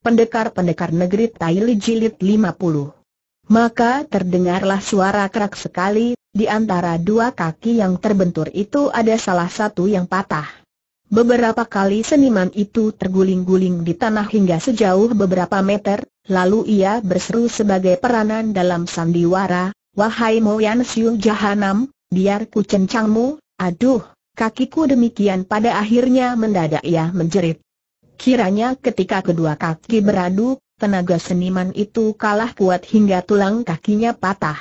pendekar-pendekar negeri Taili Jilid 50. Maka terdengarlah suara kerak sekali, di antara dua kaki yang terbentur itu ada salah satu yang patah. Beberapa kali seniman itu terguling-guling di tanah hingga sejauh beberapa meter, lalu ia berseru sebagai peranan dalam sandiwara, Wahai Moyan Siu Jahanam, biar ku cencangmu, aduh, kakiku demikian pada akhirnya mendadak ia menjerit. Kiranya ketika kedua kaki beradu, tenaga seniman itu kalah kuat hingga tulang kakinya patah.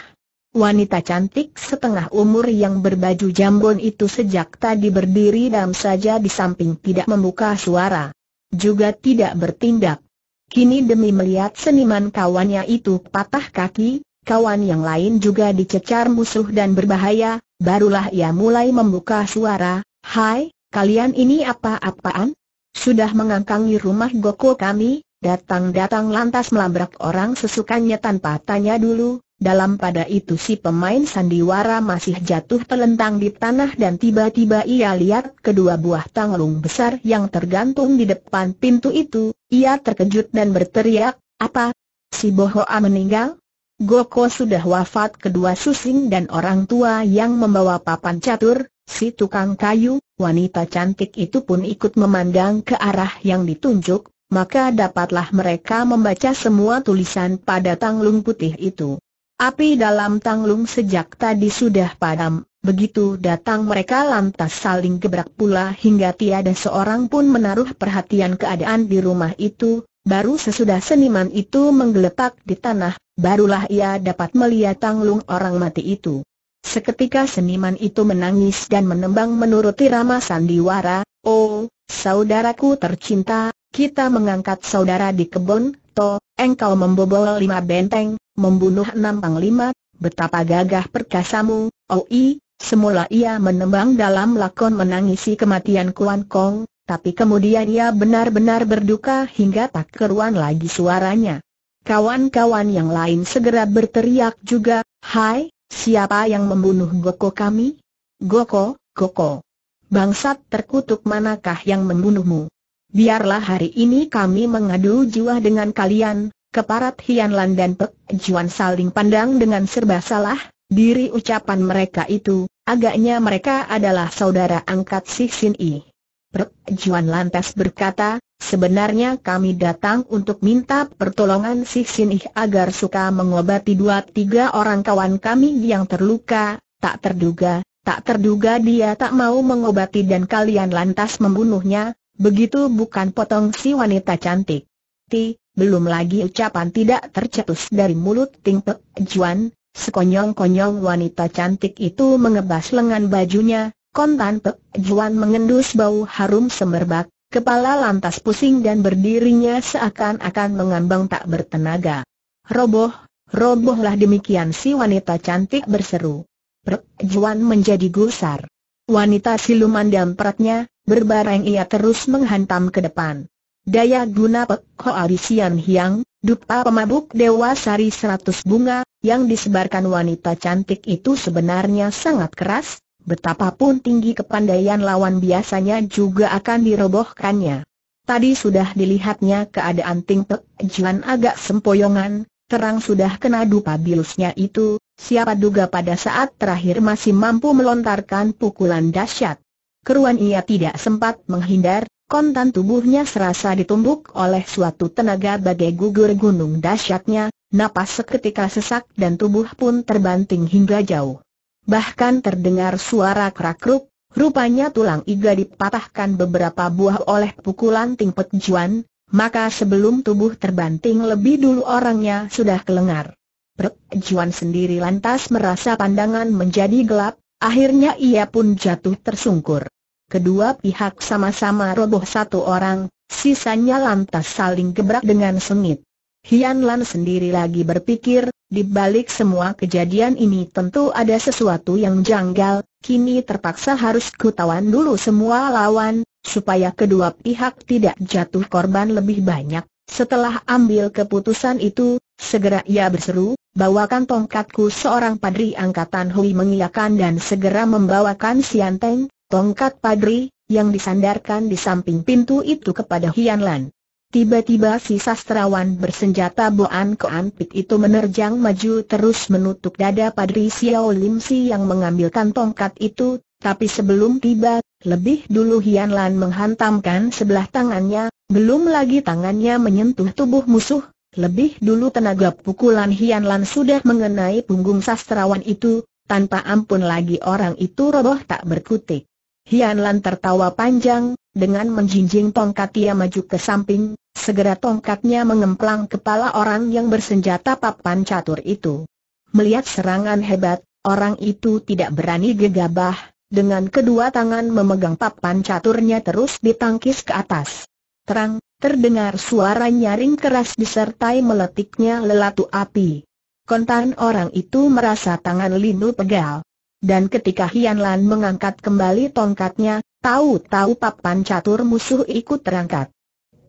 Wanita cantik setengah umur yang berbaju jambon itu sejak tadi berdiri dam saja di samping tidak membuka suara. Juga tidak bertindak. Kini demi melihat seniman kawannya itu patah kaki, kawan yang lain juga dicecar musuh dan berbahaya, barulah ia mulai membuka suara, Hai, kalian ini apa-apaan? sudah mengangkangi rumah Goko kami, datang-datang lantas melabrak orang sesukanya tanpa tanya dulu, dalam pada itu si pemain sandiwara masih jatuh telentang di tanah dan tiba-tiba ia lihat kedua buah tanglung besar yang tergantung di depan pintu itu. Ia terkejut dan berteriak, apa? Si Bohoa meninggal? Goko sudah wafat kedua susing dan orang tua yang membawa papan catur, Si tukang kayu, wanita cantik itu pun ikut memandang ke arah yang ditunjuk, maka dapatlah mereka membaca semua tulisan pada tanglung putih itu. Api dalam tanglung sejak tadi sudah padam, begitu datang mereka lantas saling gebrak pula hingga tiada seorang pun menaruh perhatian keadaan di rumah itu, Baru sesudah seniman itu menggeletak di tanah, barulah ia dapat melihat tanglung orang mati itu. Seketika seniman itu menangis dan menembang menuruti rama sandiwara, Oh, saudaraku tercinta, kita mengangkat saudara di kebun, Toh, engkau membobol lima benteng, membunuh enam panglima, betapa gagah perkasamu, Oh i, semula ia menembang dalam lakon menangisi kematian Kuan Kong, tapi kemudian ia benar-benar berduka hingga tak keruan lagi suaranya. Kawan-kawan yang lain segera berteriak juga, Hai, Siapa yang membunuh Goko kami? Goko, Goko. Bangsat terkutuk manakah yang membunuhmu? Biarlah hari ini kami mengadu jiwa dengan kalian, keparat hianlan dan Pek Juan saling pandang dengan serba salah, diri ucapan mereka itu, agaknya mereka adalah saudara angkat si Sin I. Pek Juan lantas berkata, Sebenarnya kami datang untuk minta pertolongan si Sinih agar suka mengobati dua tiga orang kawan kami yang terluka, tak terduga, tak terduga dia tak mau mengobati dan kalian lantas membunuhnya, begitu bukan potong si wanita cantik. Ti, belum lagi ucapan tidak tercetus dari mulut Ting Pek Juan, sekonyong-konyong wanita cantik itu mengebas lengan bajunya, kontan Pek Juan mengendus bau harum semerbak, Kepala lantas pusing dan berdirinya seakan-akan mengambang tak bertenaga. Roboh, robohlah demikian si wanita cantik berseru. Perjuan menjadi gusar. Wanita siluman dan peratnya, berbareng ia terus menghantam ke depan. Daya guna Pek Koalisian Hiang, dupa pemabuk Dewa Sari seratus bunga, yang disebarkan wanita cantik itu sebenarnya sangat keras, betapapun tinggi kepandaian lawan biasanya juga akan dirobohkannya. Tadi sudah dilihatnya keadaan Ting Pek Juan agak sempoyongan, terang sudah kena dupa bilusnya itu, siapa duga pada saat terakhir masih mampu melontarkan pukulan dahsyat. Keruan ia tidak sempat menghindar, kontan tubuhnya serasa ditumbuk oleh suatu tenaga bagai gugur gunung dahsyatnya, napas seketika sesak dan tubuh pun terbanting hingga jauh bahkan terdengar suara kerakruk, rupanya tulang iga dipatahkan beberapa buah oleh pukulan Ting Juan, maka sebelum tubuh terbanting lebih dulu orangnya sudah kelengar. Pet Juan sendiri lantas merasa pandangan menjadi gelap, akhirnya ia pun jatuh tersungkur. Kedua pihak sama-sama roboh satu orang, sisanya lantas saling gebrak dengan sengit. Hian Lan sendiri lagi berpikir, di balik semua kejadian ini tentu ada sesuatu yang janggal, kini terpaksa harus kutawan dulu semua lawan, supaya kedua pihak tidak jatuh korban lebih banyak. Setelah ambil keputusan itu, segera ia berseru, bawakan tongkatku seorang padri angkatan Hui mengiyakan dan segera membawakan sianteng, tongkat padri, yang disandarkan di samping pintu itu kepada Hian Lan. Tiba-tiba si sastrawan bersenjata Boan Keampit itu menerjang maju terus menutup dada Padri Xiao Lim Si yang mengambilkan tongkat itu, tapi sebelum tiba, lebih dulu Hian Lan menghantamkan sebelah tangannya, belum lagi tangannya menyentuh tubuh musuh, lebih dulu tenaga pukulan Hian Lan sudah mengenai punggung sastrawan itu, tanpa ampun lagi orang itu roboh tak berkutik. Hian Lan tertawa panjang, dengan menjinjing tongkat ia maju ke samping, segera tongkatnya mengemplang kepala orang yang bersenjata papan catur itu. Melihat serangan hebat, orang itu tidak berani gegabah, dengan kedua tangan memegang papan caturnya terus ditangkis ke atas. Terang, terdengar suara nyaring keras disertai meletiknya lelatu api. Kontan orang itu merasa tangan Linu pegal. Dan ketika Hianlan mengangkat kembali tongkatnya, Tahu-tahu papan catur musuh ikut terangkat.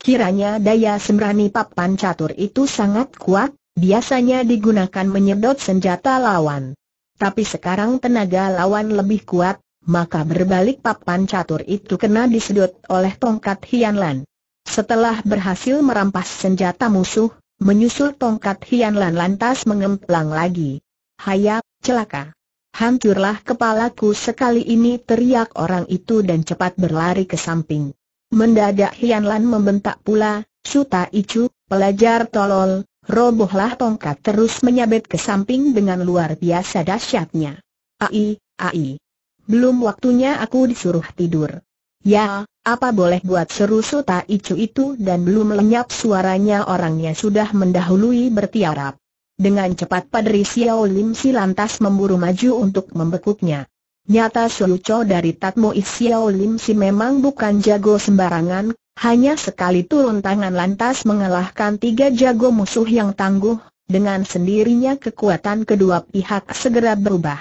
Kiranya daya sembrani papan catur itu sangat kuat, biasanya digunakan menyedot senjata lawan. Tapi sekarang tenaga lawan lebih kuat, maka berbalik papan catur itu kena disedot oleh tongkat Hianlan. Setelah berhasil merampas senjata musuh, menyusul tongkat Hianlan lantas mengemplang lagi. Hayap, celaka. Hancurlah kepalaku sekali ini teriak orang itu dan cepat berlari ke samping. Mendadak Hianlan membentak pula, Suta Icu, pelajar tolol, robohlah tongkat terus menyabet ke samping dengan luar biasa dahsyatnya. Ai, ai. Belum waktunya aku disuruh tidur. Ya, apa boleh buat seru Suta Icu itu dan belum lenyap suaranya orangnya sudah mendahului bertiarap. Dengan cepat Padri Xiao Lim Si lantas memburu maju untuk membekuknya. Nyata Xiu Cho dari Tatmo Xiao Lim Si memang bukan jago sembarangan, hanya sekali turun tangan lantas mengalahkan tiga jago musuh yang tangguh, dengan sendirinya kekuatan kedua pihak segera berubah.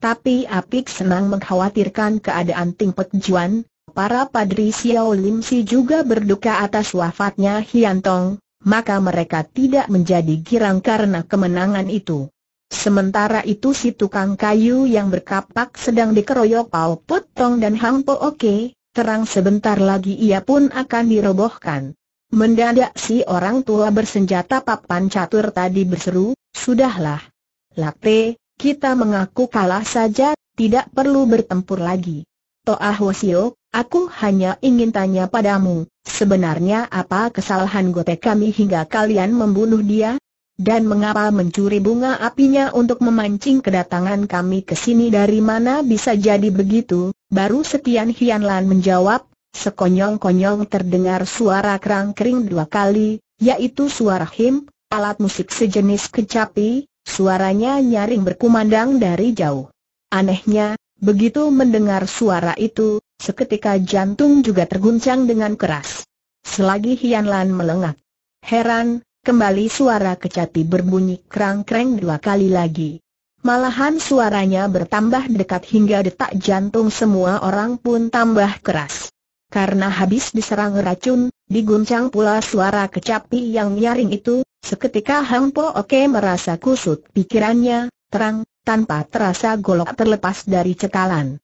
Tapi Apik senang mengkhawatirkan keadaan Ting Pek Juan, para Padri Xiao Lim Si juga berduka atas wafatnya Hian Tong, maka mereka tidak menjadi girang karena kemenangan itu. Sementara itu si tukang kayu yang berkapak sedang dikeroyok Pau Putong dan Hang Po Oke, terang sebentar lagi ia pun akan dirobohkan. Mendadak si orang tua bersenjata papan catur tadi berseru, Sudahlah. Lakte, kita mengaku kalah saja, tidak perlu bertempur lagi. Toa ah Hwasio, aku hanya ingin tanya padamu, Sebenarnya apa kesalahan Gote kami hingga kalian membunuh dia? Dan mengapa mencuri bunga apinya untuk memancing kedatangan kami ke sini dari mana bisa jadi begitu? Baru Setian Hianlan menjawab, sekonyong-konyong terdengar suara kerang-kering dua kali, yaitu suara him, alat musik sejenis kecapi, suaranya nyaring berkumandang dari jauh. Anehnya, begitu mendengar suara itu, Seketika jantung juga terguncang dengan keras. Selagi Hianlan Lan melengak. Heran, kembali suara kecapi berbunyi kerang-kereng dua kali lagi. Malahan suaranya bertambah dekat hingga detak jantung semua orang pun tambah keras. Karena habis diserang racun, diguncang pula suara kecapi yang nyaring itu, seketika Hang Po Oke merasa kusut pikirannya, terang, tanpa terasa golok terlepas dari cekalan.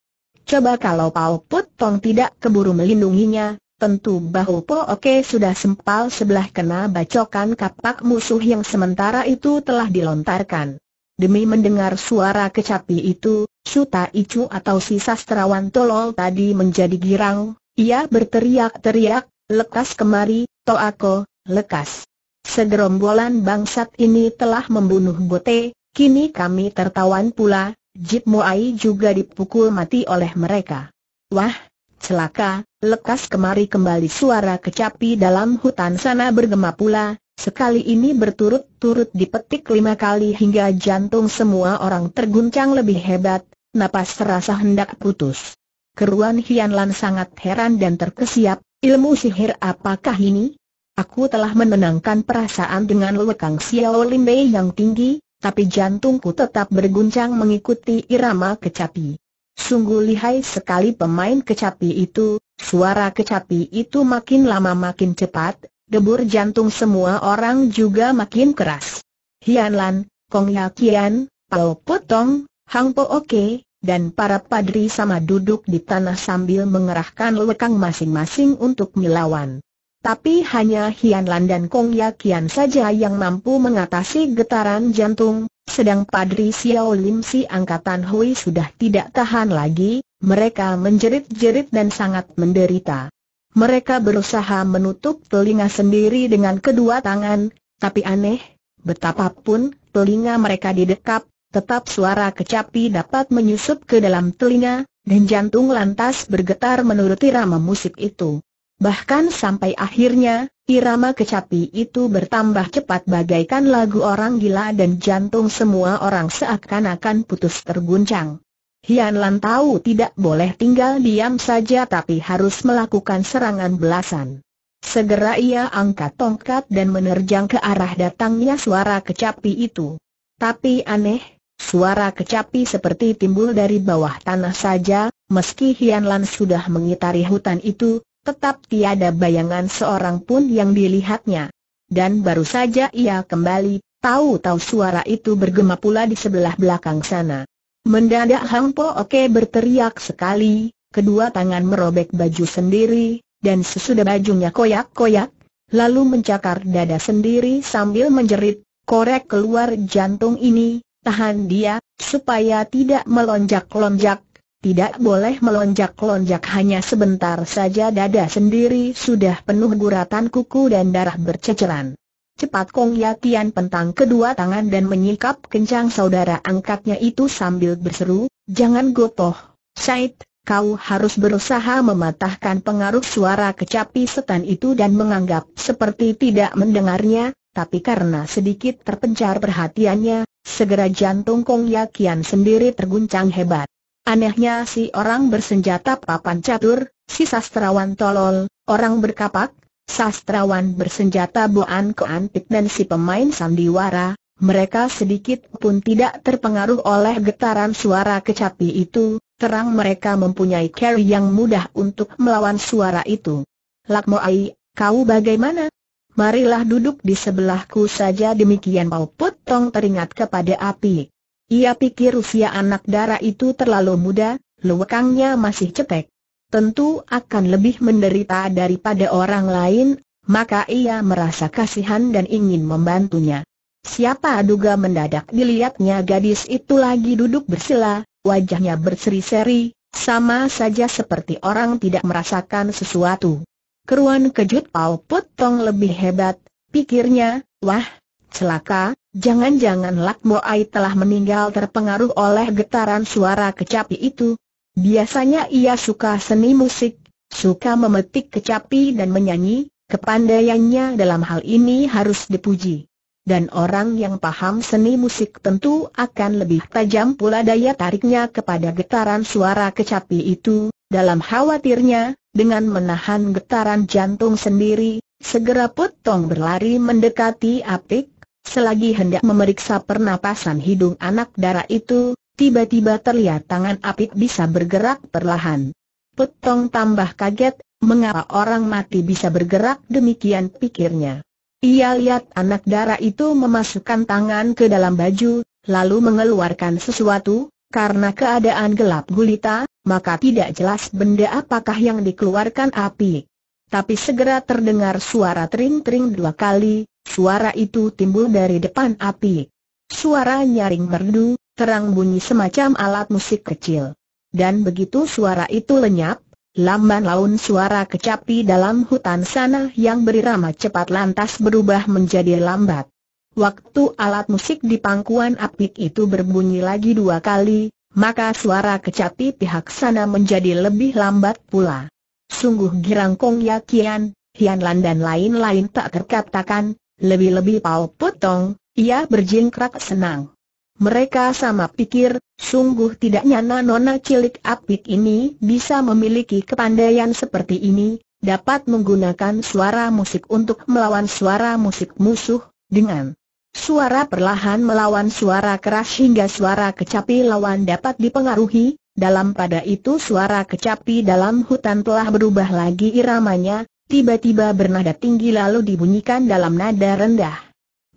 Coba kalau Pao Put Tong tidak keburu melindunginya, tentu bahu Po Oke sudah sempal sebelah kena bacokan kapak musuh yang sementara itu telah dilontarkan. Demi mendengar suara kecapi itu, Suta Icu atau si sastrawan tolol tadi menjadi girang, ia berteriak-teriak, lekas kemari, aku, lekas. Segerombolan bangsat ini telah membunuh Bote, kini kami tertawan pula, Jip Moai juga dipukul mati oleh mereka. Wah, celaka, lekas kemari kembali suara kecapi dalam hutan sana bergema pula, sekali ini berturut-turut dipetik lima kali hingga jantung semua orang terguncang lebih hebat, napas terasa hendak putus. Keruan Hian Lan sangat heran dan terkesiap, ilmu sihir apakah ini? Aku telah menenangkan perasaan dengan lekang Xiao Bei yang tinggi, tapi jantungku tetap berguncang mengikuti irama kecapi. Sungguh lihai sekali pemain kecapi itu, suara kecapi itu makin lama makin cepat, debur jantung semua orang juga makin keras. Hian Lan, Kong Ya Kian, Pao Potong, Hang Po Oke, dan para padri sama duduk di tanah sambil mengerahkan lekang masing-masing untuk melawan. Tapi hanya Hian Lan dan Kong Ya Yakian saja yang mampu mengatasi getaran jantung, sedang Padri Xiao Lim si angkatan Hui sudah tidak tahan lagi, mereka menjerit-jerit dan sangat menderita. Mereka berusaha menutup telinga sendiri dengan kedua tangan, tapi aneh, betapapun telinga mereka didekap, tetap suara kecapi dapat menyusup ke dalam telinga, dan jantung lantas bergetar menuruti rama musik itu. Bahkan sampai akhirnya, irama kecapi itu bertambah cepat bagaikan lagu orang gila dan jantung semua orang seakan-akan putus terguncang. Hian Lan tahu tidak boleh tinggal diam saja tapi harus melakukan serangan belasan. Segera ia angkat tongkat dan menerjang ke arah datangnya suara kecapi itu. Tapi aneh, suara kecapi seperti timbul dari bawah tanah saja, meski Hian Lan sudah mengitari hutan itu, tetap tiada bayangan seorang pun yang dilihatnya. Dan baru saja ia kembali, tahu-tahu suara itu bergema pula di sebelah belakang sana. Mendadak Hang Po Oke berteriak sekali, kedua tangan merobek baju sendiri, dan sesudah bajunya koyak-koyak, lalu mencakar dada sendiri sambil menjerit, korek keluar jantung ini, tahan dia, supaya tidak melonjak-lonjak, tidak boleh melonjak-lonjak hanya sebentar saja dada sendiri sudah penuh guratan kuku dan darah berceceran. Cepat Kong Yatian pentang kedua tangan dan menyikap kencang saudara angkatnya itu sambil berseru, Jangan gopoh, Said, kau harus berusaha mematahkan pengaruh suara kecapi setan itu dan menganggap seperti tidak mendengarnya, tapi karena sedikit terpencar perhatiannya, segera jantung Kong Yatian sendiri terguncang hebat. Anehnya si orang bersenjata papan catur, si sastrawan tolol, orang berkapak, sastrawan bersenjata boan keantik dan si pemain sandiwara, mereka sedikit pun tidak terpengaruh oleh getaran suara kecapi itu, terang mereka mempunyai carry yang mudah untuk melawan suara itu. Lakmoai, kau bagaimana? Marilah duduk di sebelahku saja demikian Pau putong teringat kepada api. Ia pikir usia anak dara itu terlalu muda, lewekangnya masih cetek. Tentu akan lebih menderita daripada orang lain, maka ia merasa kasihan dan ingin membantunya. Siapa duga mendadak dilihatnya gadis itu lagi duduk bersila, wajahnya berseri-seri, sama saja seperti orang tidak merasakan sesuatu. Keruan kejut Paul putong lebih hebat, pikirnya, wah, Celaka, jangan-jangan Ai telah meninggal terpengaruh oleh getaran suara kecapi itu. Biasanya ia suka seni musik, suka memetik kecapi dan menyanyi, kepandaiannya dalam hal ini harus dipuji. Dan orang yang paham seni musik tentu akan lebih tajam pula daya tariknya kepada getaran suara kecapi itu, dalam khawatirnya, dengan menahan getaran jantung sendiri, segera Putong berlari mendekati apik, Selagi hendak memeriksa pernapasan hidung anak darah itu, tiba-tiba terlihat tangan Apit bisa bergerak perlahan. Petong tambah kaget, mengapa orang mati bisa bergerak demikian pikirnya. Ia lihat anak darah itu memasukkan tangan ke dalam baju, lalu mengeluarkan sesuatu, karena keadaan gelap gulita, maka tidak jelas benda apakah yang dikeluarkan api. Tapi segera terdengar suara tering-tering dua kali, Suara itu timbul dari depan api. Suara nyaring merdu, terang bunyi semacam alat musik kecil. Dan begitu suara itu lenyap, lamban laun suara kecapi dalam hutan sana yang berirama cepat lantas berubah menjadi lambat. Waktu alat musik di pangkuan api itu berbunyi lagi dua kali, maka suara kecapi pihak sana menjadi lebih lambat pula. Sungguh girang Kong ya Kian, Hian Lan dan lain-lain tak terkatakan, lebih-lebih Pau putong, ia berjingkrak senang. Mereka sama pikir, sungguh tidak nyana nona cilik apik ini bisa memiliki kepandaian seperti ini, dapat menggunakan suara musik untuk melawan suara musik musuh, dengan suara perlahan melawan suara keras hingga suara kecapi lawan dapat dipengaruhi, dalam pada itu suara kecapi dalam hutan telah berubah lagi iramanya, tiba-tiba bernada tinggi lalu dibunyikan dalam nada rendah.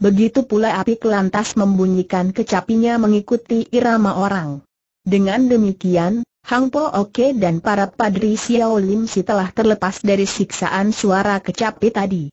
Begitu pula api kelantas membunyikan kecapinya mengikuti irama orang. Dengan demikian, Hang Po Oke dan para padri Xiao Lim Si telah terlepas dari siksaan suara kecapi tadi.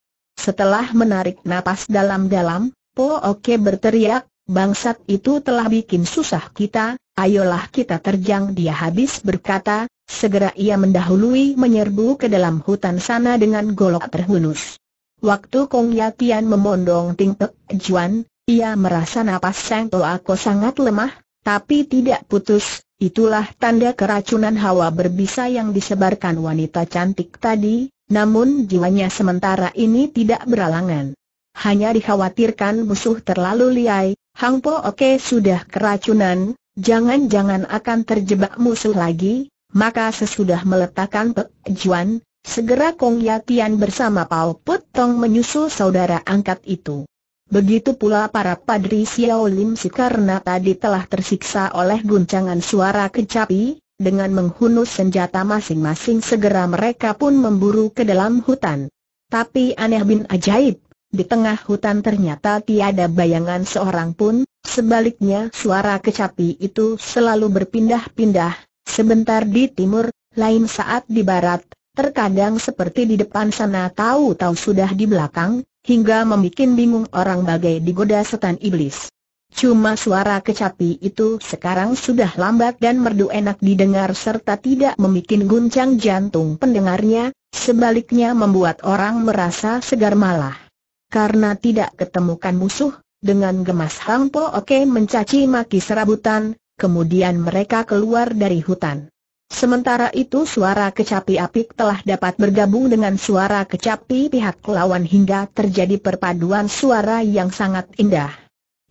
Setelah menarik napas dalam-dalam, Po Oke berteriak, bangsat itu telah bikin susah kita, ayolah kita terjang dia habis berkata, Segera ia mendahului menyerbu ke dalam hutan sana dengan golok terhunus. Waktu Kong Yatian memondong Ting Tek Juan, ia merasa napas Sang Toako sangat lemah, tapi tidak putus, itulah tanda keracunan hawa berbisa yang disebarkan wanita cantik tadi, namun jiwanya sementara ini tidak beralangan. Hanya dikhawatirkan musuh terlalu liai, Hang Po Oke sudah keracunan, jangan-jangan akan terjebak musuh lagi, maka sesudah meletakkan Pek segera Kong Yatian bersama Pao Put Tong menyusul saudara angkat itu. Begitu pula para padri Xiao Lim Si karena tadi telah tersiksa oleh guncangan suara kecapi, dengan menghunus senjata masing-masing segera mereka pun memburu ke dalam hutan. Tapi aneh bin ajaib, di tengah hutan ternyata tiada bayangan seorang pun, sebaliknya suara kecapi itu selalu berpindah-pindah, sebentar di timur, lain saat di barat, terkadang seperti di depan sana tahu-tahu sudah di belakang, hingga membuat bingung orang bagai digoda setan iblis. Cuma suara kecapi itu sekarang sudah lambat dan merdu enak didengar serta tidak membuat guncang jantung pendengarnya, sebaliknya membuat orang merasa segar malah. Karena tidak ketemukan musuh, dengan gemas Hang Oke mencaci maki serabutan, Kemudian mereka keluar dari hutan. Sementara itu suara kecapi apik telah dapat bergabung dengan suara kecapi pihak lawan hingga terjadi perpaduan suara yang sangat indah.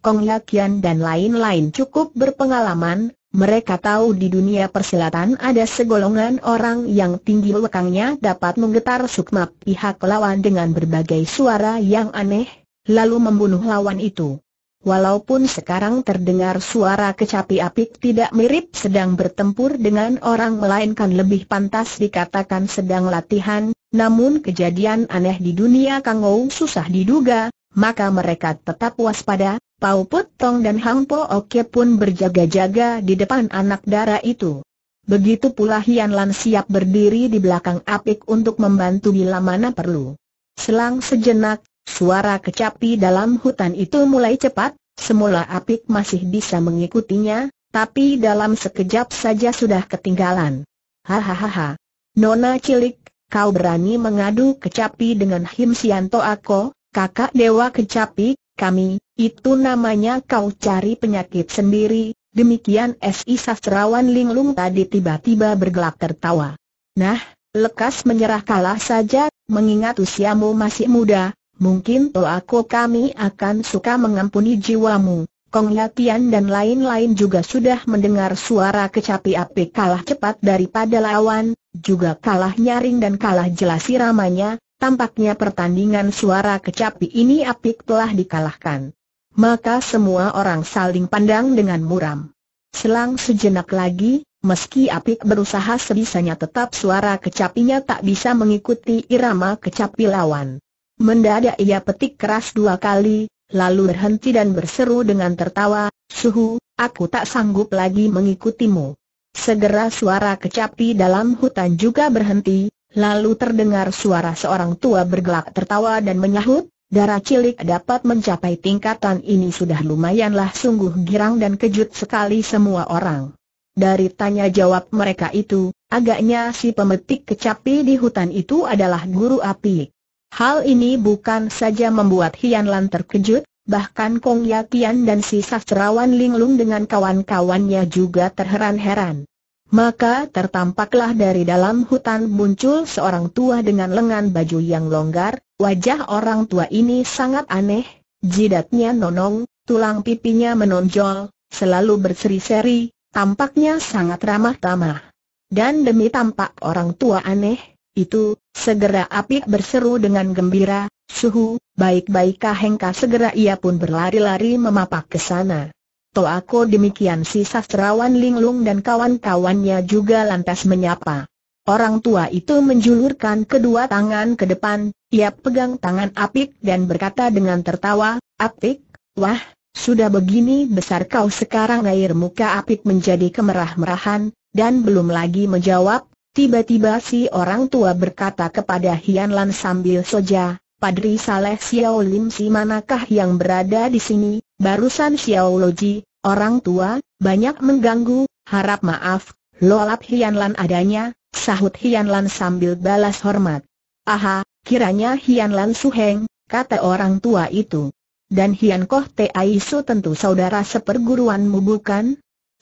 Kong Yakian dan lain-lain cukup berpengalaman, mereka tahu di dunia persilatan ada segolongan orang yang tinggi lekangnya dapat menggetar sukma pihak lawan dengan berbagai suara yang aneh, lalu membunuh lawan itu. Walaupun sekarang terdengar suara kecapi apik tidak mirip sedang bertempur dengan orang melainkan lebih pantas dikatakan sedang latihan, namun kejadian aneh di dunia Kangou susah diduga, maka mereka tetap waspada, Pau Putong dan Hang Po Oke pun berjaga-jaga di depan anak dara itu. Begitu pula Hian Lan siap berdiri di belakang apik untuk membantu bila mana perlu. Selang sejenak, Suara kecapi dalam hutan itu mulai cepat, Semula Apik masih bisa mengikutinya, tapi dalam sekejap saja sudah ketinggalan. Hahaha. Nona cilik, kau berani mengadu kecapi dengan Him Sianto Ako, kakak dewa kecapi, kami, itu namanya kau cari penyakit sendiri, demikian S.I. Sastrawan Linglung tadi tiba-tiba bergelak tertawa. Nah, lekas menyerah kalah saja, mengingat usiamu masih muda, Mungkin Toako kami akan suka mengampuni jiwamu. Kong Yatian dan lain-lain juga sudah mendengar suara kecapi api kalah cepat daripada lawan, juga kalah nyaring dan kalah jelas iramanya, tampaknya pertandingan suara kecapi ini apik telah dikalahkan. Maka semua orang saling pandang dengan muram. Selang sejenak lagi, Meski Apik berusaha sebisanya tetap suara kecapinya tak bisa mengikuti irama kecapi lawan. Mendadak ia petik keras dua kali, lalu berhenti dan berseru dengan tertawa, Suhu, aku tak sanggup lagi mengikutimu. Segera suara kecapi dalam hutan juga berhenti, lalu terdengar suara seorang tua bergelak tertawa dan menyahut, darah cilik dapat mencapai tingkatan ini sudah lumayanlah sungguh girang dan kejut sekali semua orang. Dari tanya jawab mereka itu, agaknya si pemetik kecapi di hutan itu adalah guru api. Hal ini bukan saja membuat Hian Lan terkejut, bahkan Kong Yakian dan si sastrawan Linglung dengan kawan-kawannya juga terheran-heran. Maka tertampaklah dari dalam hutan muncul seorang tua dengan lengan baju yang longgar, wajah orang tua ini sangat aneh, jidatnya nonong, tulang pipinya menonjol, selalu berseri-seri, tampaknya sangat ramah-tamah. Dan demi tampak orang tua aneh, itu, segera api berseru dengan gembira, Suhu, baik-baik Kahengka segera ia pun berlari-lari memapak ke sana. Toako demikian si sastrawan Linglung dan kawan-kawannya juga lantas menyapa. Orang tua itu menjulurkan kedua tangan ke depan, ia pegang tangan Apik dan berkata dengan tertawa, Apik, wah, sudah begini besar kau sekarang air muka Apik menjadi kemerah-merahan, dan belum lagi menjawab, Tiba-tiba si orang tua berkata kepada Hian Lan sambil soja, Padri Saleh Xiao Lim si manakah yang berada di sini, barusan Xiao Loji, orang tua, banyak mengganggu, harap maaf, lolap Hian Lan adanya, sahut Hian Lan sambil balas hormat. Aha, kiranya Hian Lan Suheng, kata orang tua itu. Dan Hian Koh Te Aisu tentu saudara seperguruanmu bukan?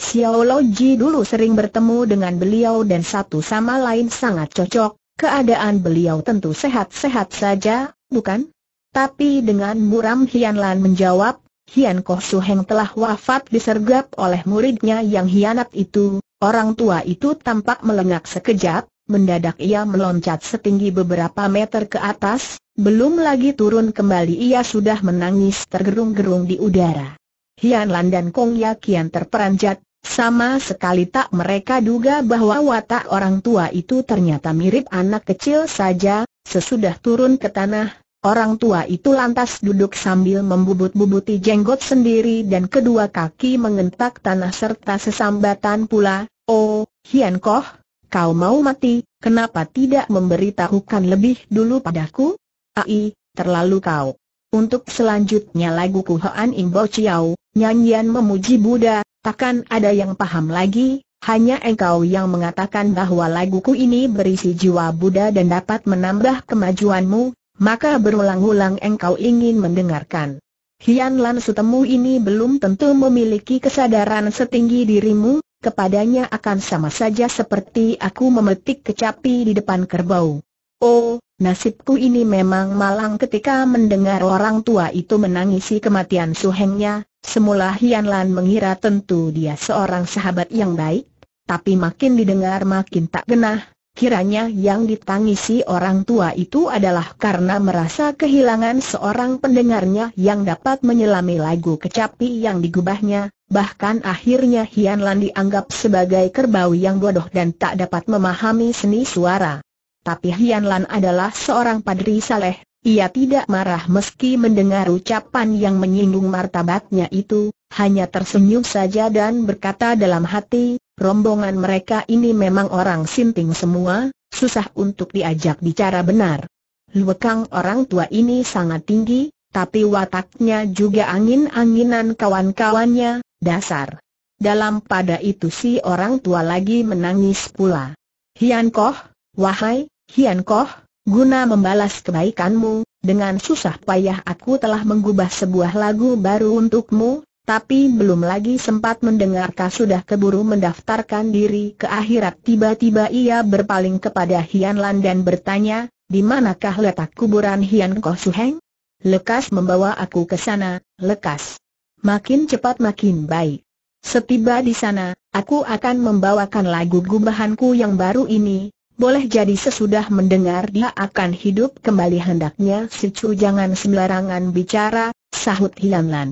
Xiao Loji dulu sering bertemu dengan beliau dan satu sama lain sangat cocok, keadaan beliau tentu sehat-sehat saja, bukan? Tapi dengan muram Hian Lan menjawab, Hian Koh Heng telah wafat disergap oleh muridnya yang hianat itu, orang tua itu tampak melengak sekejap, mendadak ia meloncat setinggi beberapa meter ke atas, belum lagi turun kembali ia sudah menangis tergerung-gerung di udara. Hian Lan dan Kong Kian terperanjat, sama sekali tak mereka duga bahwa watak orang tua itu ternyata mirip anak kecil saja, sesudah turun ke tanah, orang tua itu lantas duduk sambil membubut-bubuti jenggot sendiri dan kedua kaki mengentak tanah serta sesambatan pula, Oh, Hian Koh, kau mau mati, kenapa tidak memberitahukan lebih dulu padaku? Ai, terlalu kau. Untuk selanjutnya lagu Kuhoan Imbo Chiao, nyanyian memuji Buddha, Takkan ada yang paham lagi, hanya engkau yang mengatakan bahwa laguku ini berisi jiwa Buddha dan dapat menambah kemajuanmu, maka berulang-ulang engkau ingin mendengarkan. Hian Lan Sutemu ini belum tentu memiliki kesadaran setinggi dirimu, kepadanya akan sama saja seperti aku memetik kecapi di depan kerbau. Oh, nasibku ini memang malang ketika mendengar orang tua itu menangisi kematian suhengnya, Semula Hian Lan mengira tentu dia seorang sahabat yang baik, tapi makin didengar makin tak genah, kiranya yang ditangisi orang tua itu adalah karena merasa kehilangan seorang pendengarnya yang dapat menyelami lagu kecapi yang digubahnya, bahkan akhirnya Hian Lan dianggap sebagai kerbau yang bodoh dan tak dapat memahami seni suara. Tapi Hian Lan adalah seorang padri saleh, ia tidak marah meski mendengar ucapan yang menyinggung martabatnya itu, hanya tersenyum saja dan berkata dalam hati, rombongan mereka ini memang orang sinting semua, susah untuk diajak bicara benar. Luekang orang tua ini sangat tinggi, tapi wataknya juga angin-anginan kawan-kawannya, dasar. Dalam pada itu si orang tua lagi menangis pula. Hian Koh, wahai, Hian Koh, Guna membalas kebaikanmu, dengan susah payah aku telah mengubah sebuah lagu baru untukmu, tapi belum lagi sempat mendengarkah sudah keburu mendaftarkan diri ke akhirat tiba-tiba ia berpaling kepada Hian Lan dan bertanya, di manakah letak kuburan Hian Ko Suheng? Lekas membawa aku ke sana, lekas. Makin cepat makin baik. Setiba di sana, aku akan membawakan lagu gubahanku yang baru ini, boleh jadi sesudah mendengar dia akan hidup kembali hendaknya si Chu jangan sembarangan bicara, sahut Hian Lan.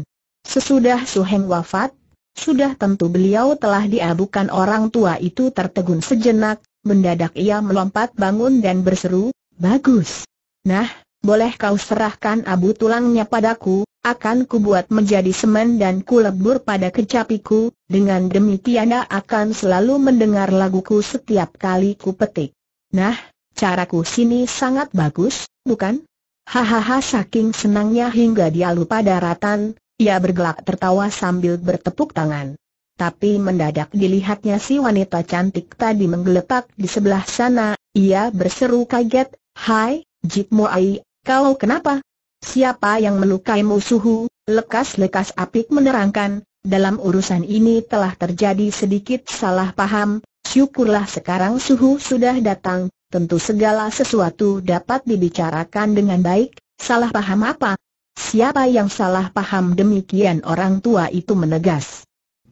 Sesudah Su Heng wafat, sudah tentu beliau telah diabukan orang tua itu tertegun sejenak, mendadak ia melompat bangun dan berseru, Bagus! Nah, boleh kau serahkan abu tulangnya padaku, akan kubuat menjadi semen dan kulebur pada kecapiku, dengan demikian akan selalu mendengar laguku setiap kali ku petik. Nah, caraku sini sangat bagus, bukan? Hahaha saking senangnya hingga dia lupa daratan, ia bergelak tertawa sambil bertepuk tangan. Tapi mendadak dilihatnya si wanita cantik tadi menggeletak di sebelah sana, ia berseru kaget, Hai, Jip Moai, kau kenapa? Siapa yang melukai musuhu, lekas-lekas apik menerangkan, dalam urusan ini telah terjadi sedikit salah paham, syukurlah sekarang suhu sudah datang, tentu segala sesuatu dapat dibicarakan dengan baik, salah paham apa? Siapa yang salah paham demikian orang tua itu menegas.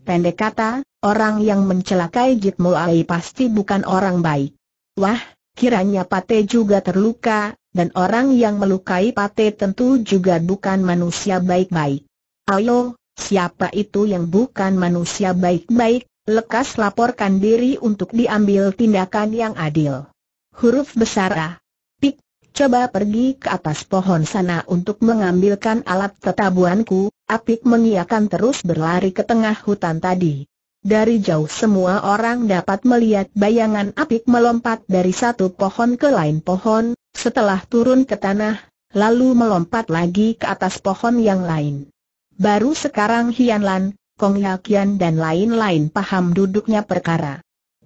Pendek kata, orang yang mencelakai Jit Ali pasti bukan orang baik. Wah, kiranya Pate juga terluka, dan orang yang melukai Pate tentu juga bukan manusia baik-baik. Ayo, siapa itu yang bukan manusia baik-baik, lekas laporkan diri untuk diambil tindakan yang adil. Huruf besar A. Pik, coba pergi ke atas pohon sana untuk mengambilkan alat tetabuanku, Apik mengiakan terus berlari ke tengah hutan tadi. Dari jauh semua orang dapat melihat bayangan Apik melompat dari satu pohon ke lain pohon, setelah turun ke tanah, lalu melompat lagi ke atas pohon yang lain. Baru sekarang Hian Lan, Kong Yakian dan lain-lain paham duduknya perkara.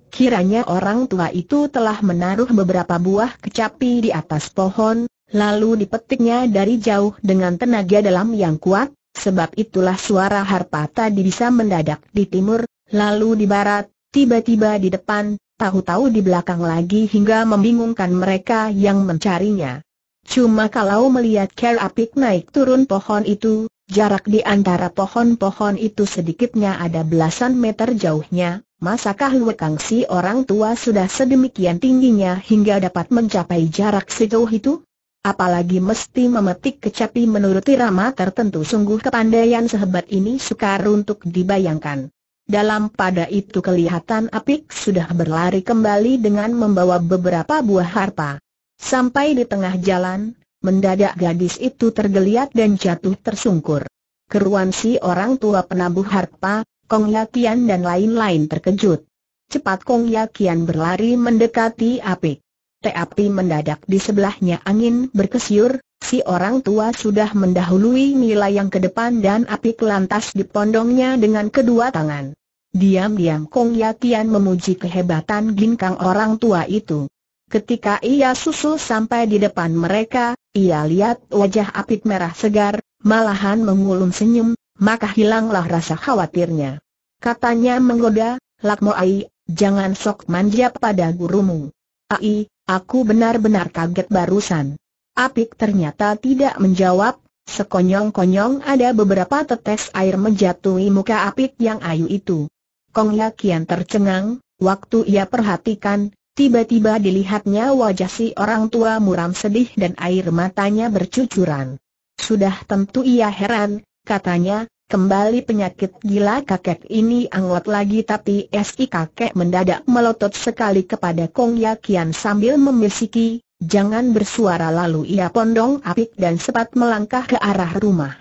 Kiranya orang tua itu telah menaruh beberapa buah kecapi di atas pohon, lalu dipetiknya dari jauh dengan tenaga dalam yang kuat, sebab itulah suara harpa tadi bisa mendadak di timur, lalu di barat, tiba-tiba di depan, tahu-tahu di belakang lagi hingga membingungkan mereka yang mencarinya. Cuma kalau melihat Ker Apik naik turun pohon itu, jarak di antara pohon-pohon itu sedikitnya ada belasan meter jauhnya, masakah Luekang si orang tua sudah sedemikian tingginya hingga dapat mencapai jarak sejauh itu? Apalagi mesti memetik kecapi menuruti rama tertentu sungguh kepandaian sehebat ini sukar untuk dibayangkan. Dalam pada itu kelihatan Apik sudah berlari kembali dengan membawa beberapa buah harpa. Sampai di tengah jalan, mendadak gadis itu tergeliat dan jatuh tersungkur. Keruan si orang tua penabuh harpa, Kong Yakian dan lain-lain terkejut. Cepat Kong Yakian berlari mendekati Apik. Tapi mendadak di sebelahnya angin berkesiur, Si orang tua sudah mendahului nilai yang ke depan dan apik lantas dipondongnya dengan kedua tangan. Diam-diam Kong Yatian memuji kehebatan ginkang orang tua itu. Ketika ia susul sampai di depan mereka, ia lihat wajah apik merah segar, malahan mengulung senyum, maka hilanglah rasa khawatirnya. Katanya menggoda, Lakmo Ai, jangan sok manja pada gurumu. Ai, aku benar-benar kaget barusan. Apik ternyata tidak menjawab, sekonyong-konyong ada beberapa tetes air menjatuhi muka Apik yang ayu itu. Kong Yakian tercengang, waktu ia perhatikan, tiba-tiba dilihatnya wajah si orang tua muram sedih dan air matanya bercucuran. Sudah tentu ia heran, katanya, Kembali penyakit gila kakek ini anggot lagi tapi si kakek mendadak melotot sekali kepada Kong Yakian sambil membisiki, Jangan bersuara lalu ia pondong apik dan sepat melangkah ke arah rumah.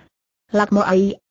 Lakmo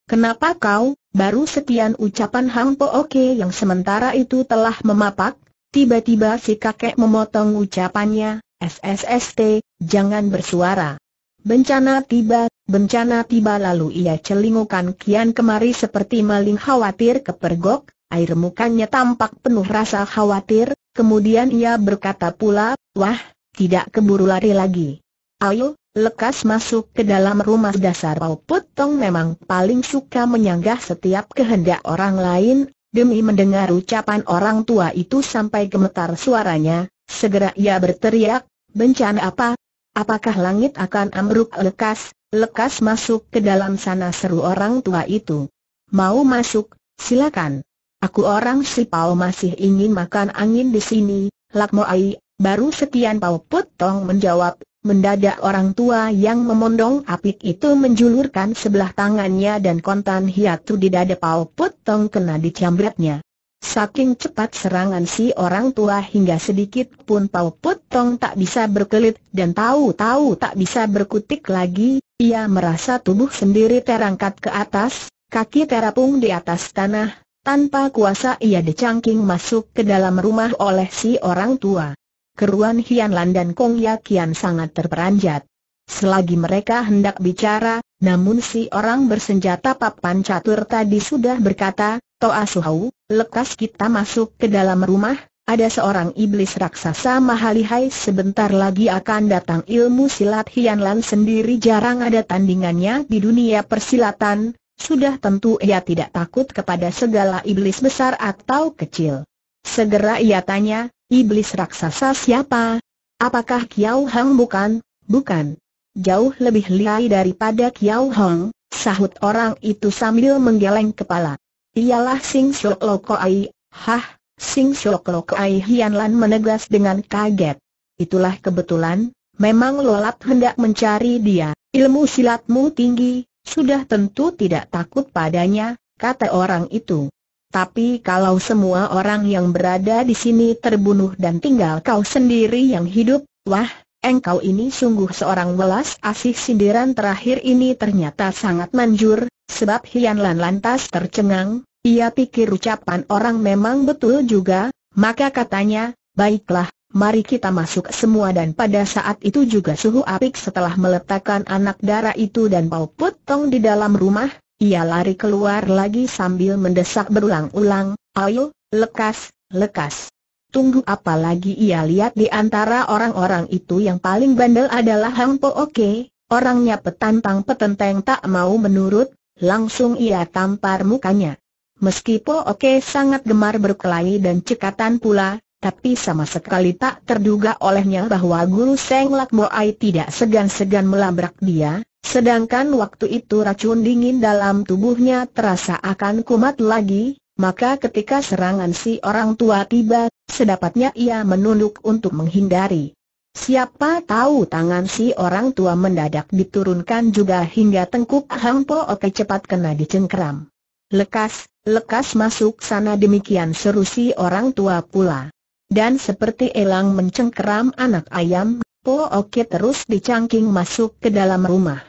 kenapa kau, baru sekian ucapan Hang Po Oke yang sementara itu telah memapak, tiba-tiba si kakek memotong ucapannya, SSST, jangan bersuara. Bencana tiba, bencana tiba lalu ia celingukan kian kemari seperti maling khawatir kepergok, air mukanya tampak penuh rasa khawatir, kemudian ia berkata pula, wah, tidak keburu lari lagi. Ayo, lekas masuk ke dalam rumah dasar Pau Putong memang paling suka menyanggah setiap kehendak orang lain, demi mendengar ucapan orang tua itu sampai gemetar suaranya, segera ia berteriak, bencana apa? Apakah langit akan ambruk lekas, lekas masuk ke dalam sana seru orang tua itu. Mau masuk, silakan. Aku orang si Pau masih ingin makan angin di sini, Lakmo ai. Baru sekian Pau Potong menjawab, mendadak orang tua yang memondong apik itu menjulurkan sebelah tangannya dan kontan hiatu di dada Pau Potong kena dicambretnya. Saking cepat serangan si orang tua hingga sedikit pun Pau Potong tak bisa berkelit dan tahu-tahu tak bisa berkutik lagi, ia merasa tubuh sendiri terangkat ke atas, kaki terapung di atas tanah, tanpa kuasa ia dicangking masuk ke dalam rumah oleh si orang tua keruan Hianlan dan Kong Ya Kian sangat terperanjat. Selagi mereka hendak bicara, namun si orang bersenjata papan catur tadi sudah berkata, Toa Suhau, lekas kita masuk ke dalam rumah, ada seorang iblis raksasa mahalihai sebentar lagi akan datang ilmu silat Hianlan sendiri jarang ada tandingannya di dunia persilatan, sudah tentu ia tidak takut kepada segala iblis besar atau kecil. Segera ia tanya, iblis raksasa siapa? Apakah Kiao Hang bukan? Bukan. Jauh lebih liai daripada Kiao Hang, sahut orang itu sambil menggeleng kepala. Ialah Sing Shok Loko Ai, hah, Sing Shok Loko Ai Hian Lan menegas dengan kaget. Itulah kebetulan, memang lolat hendak mencari dia, ilmu silatmu tinggi, sudah tentu tidak takut padanya, kata orang itu. Tapi kalau semua orang yang berada di sini terbunuh dan tinggal kau sendiri yang hidup, wah, engkau ini sungguh seorang welas asih sindiran terakhir ini ternyata sangat manjur, sebab Hian Lan lantas tercengang, ia pikir ucapan orang memang betul juga, maka katanya, baiklah, Mari kita masuk semua dan pada saat itu juga suhu apik setelah meletakkan anak darah itu dan pau putong di dalam rumah, ia lari keluar lagi sambil mendesak berulang-ulang, ayo, lekas, lekas. Tunggu apa lagi ia lihat di antara orang-orang itu yang paling bandel adalah Hang Po Oke, orangnya petantang petenteng tak mau menurut, langsung ia tampar mukanya. Meski Po Oke sangat gemar berkelahi dan cekatan pula, tapi sama sekali tak terduga olehnya bahwa guru Seng Lak Moai tidak segan-segan melabrak dia, Sedangkan waktu itu racun dingin dalam tubuhnya terasa akan kumat lagi, maka ketika serangan si orang tua tiba, sedapatnya ia menunduk untuk menghindari. Siapa tahu tangan si orang tua mendadak diturunkan juga hingga tengkuk Hang Po Oke cepat kena dicengkeram. Lekas, lekas masuk sana demikian seru si orang tua pula. Dan seperti elang mencengkeram anak ayam, Po Oke terus dicangking masuk ke dalam rumah.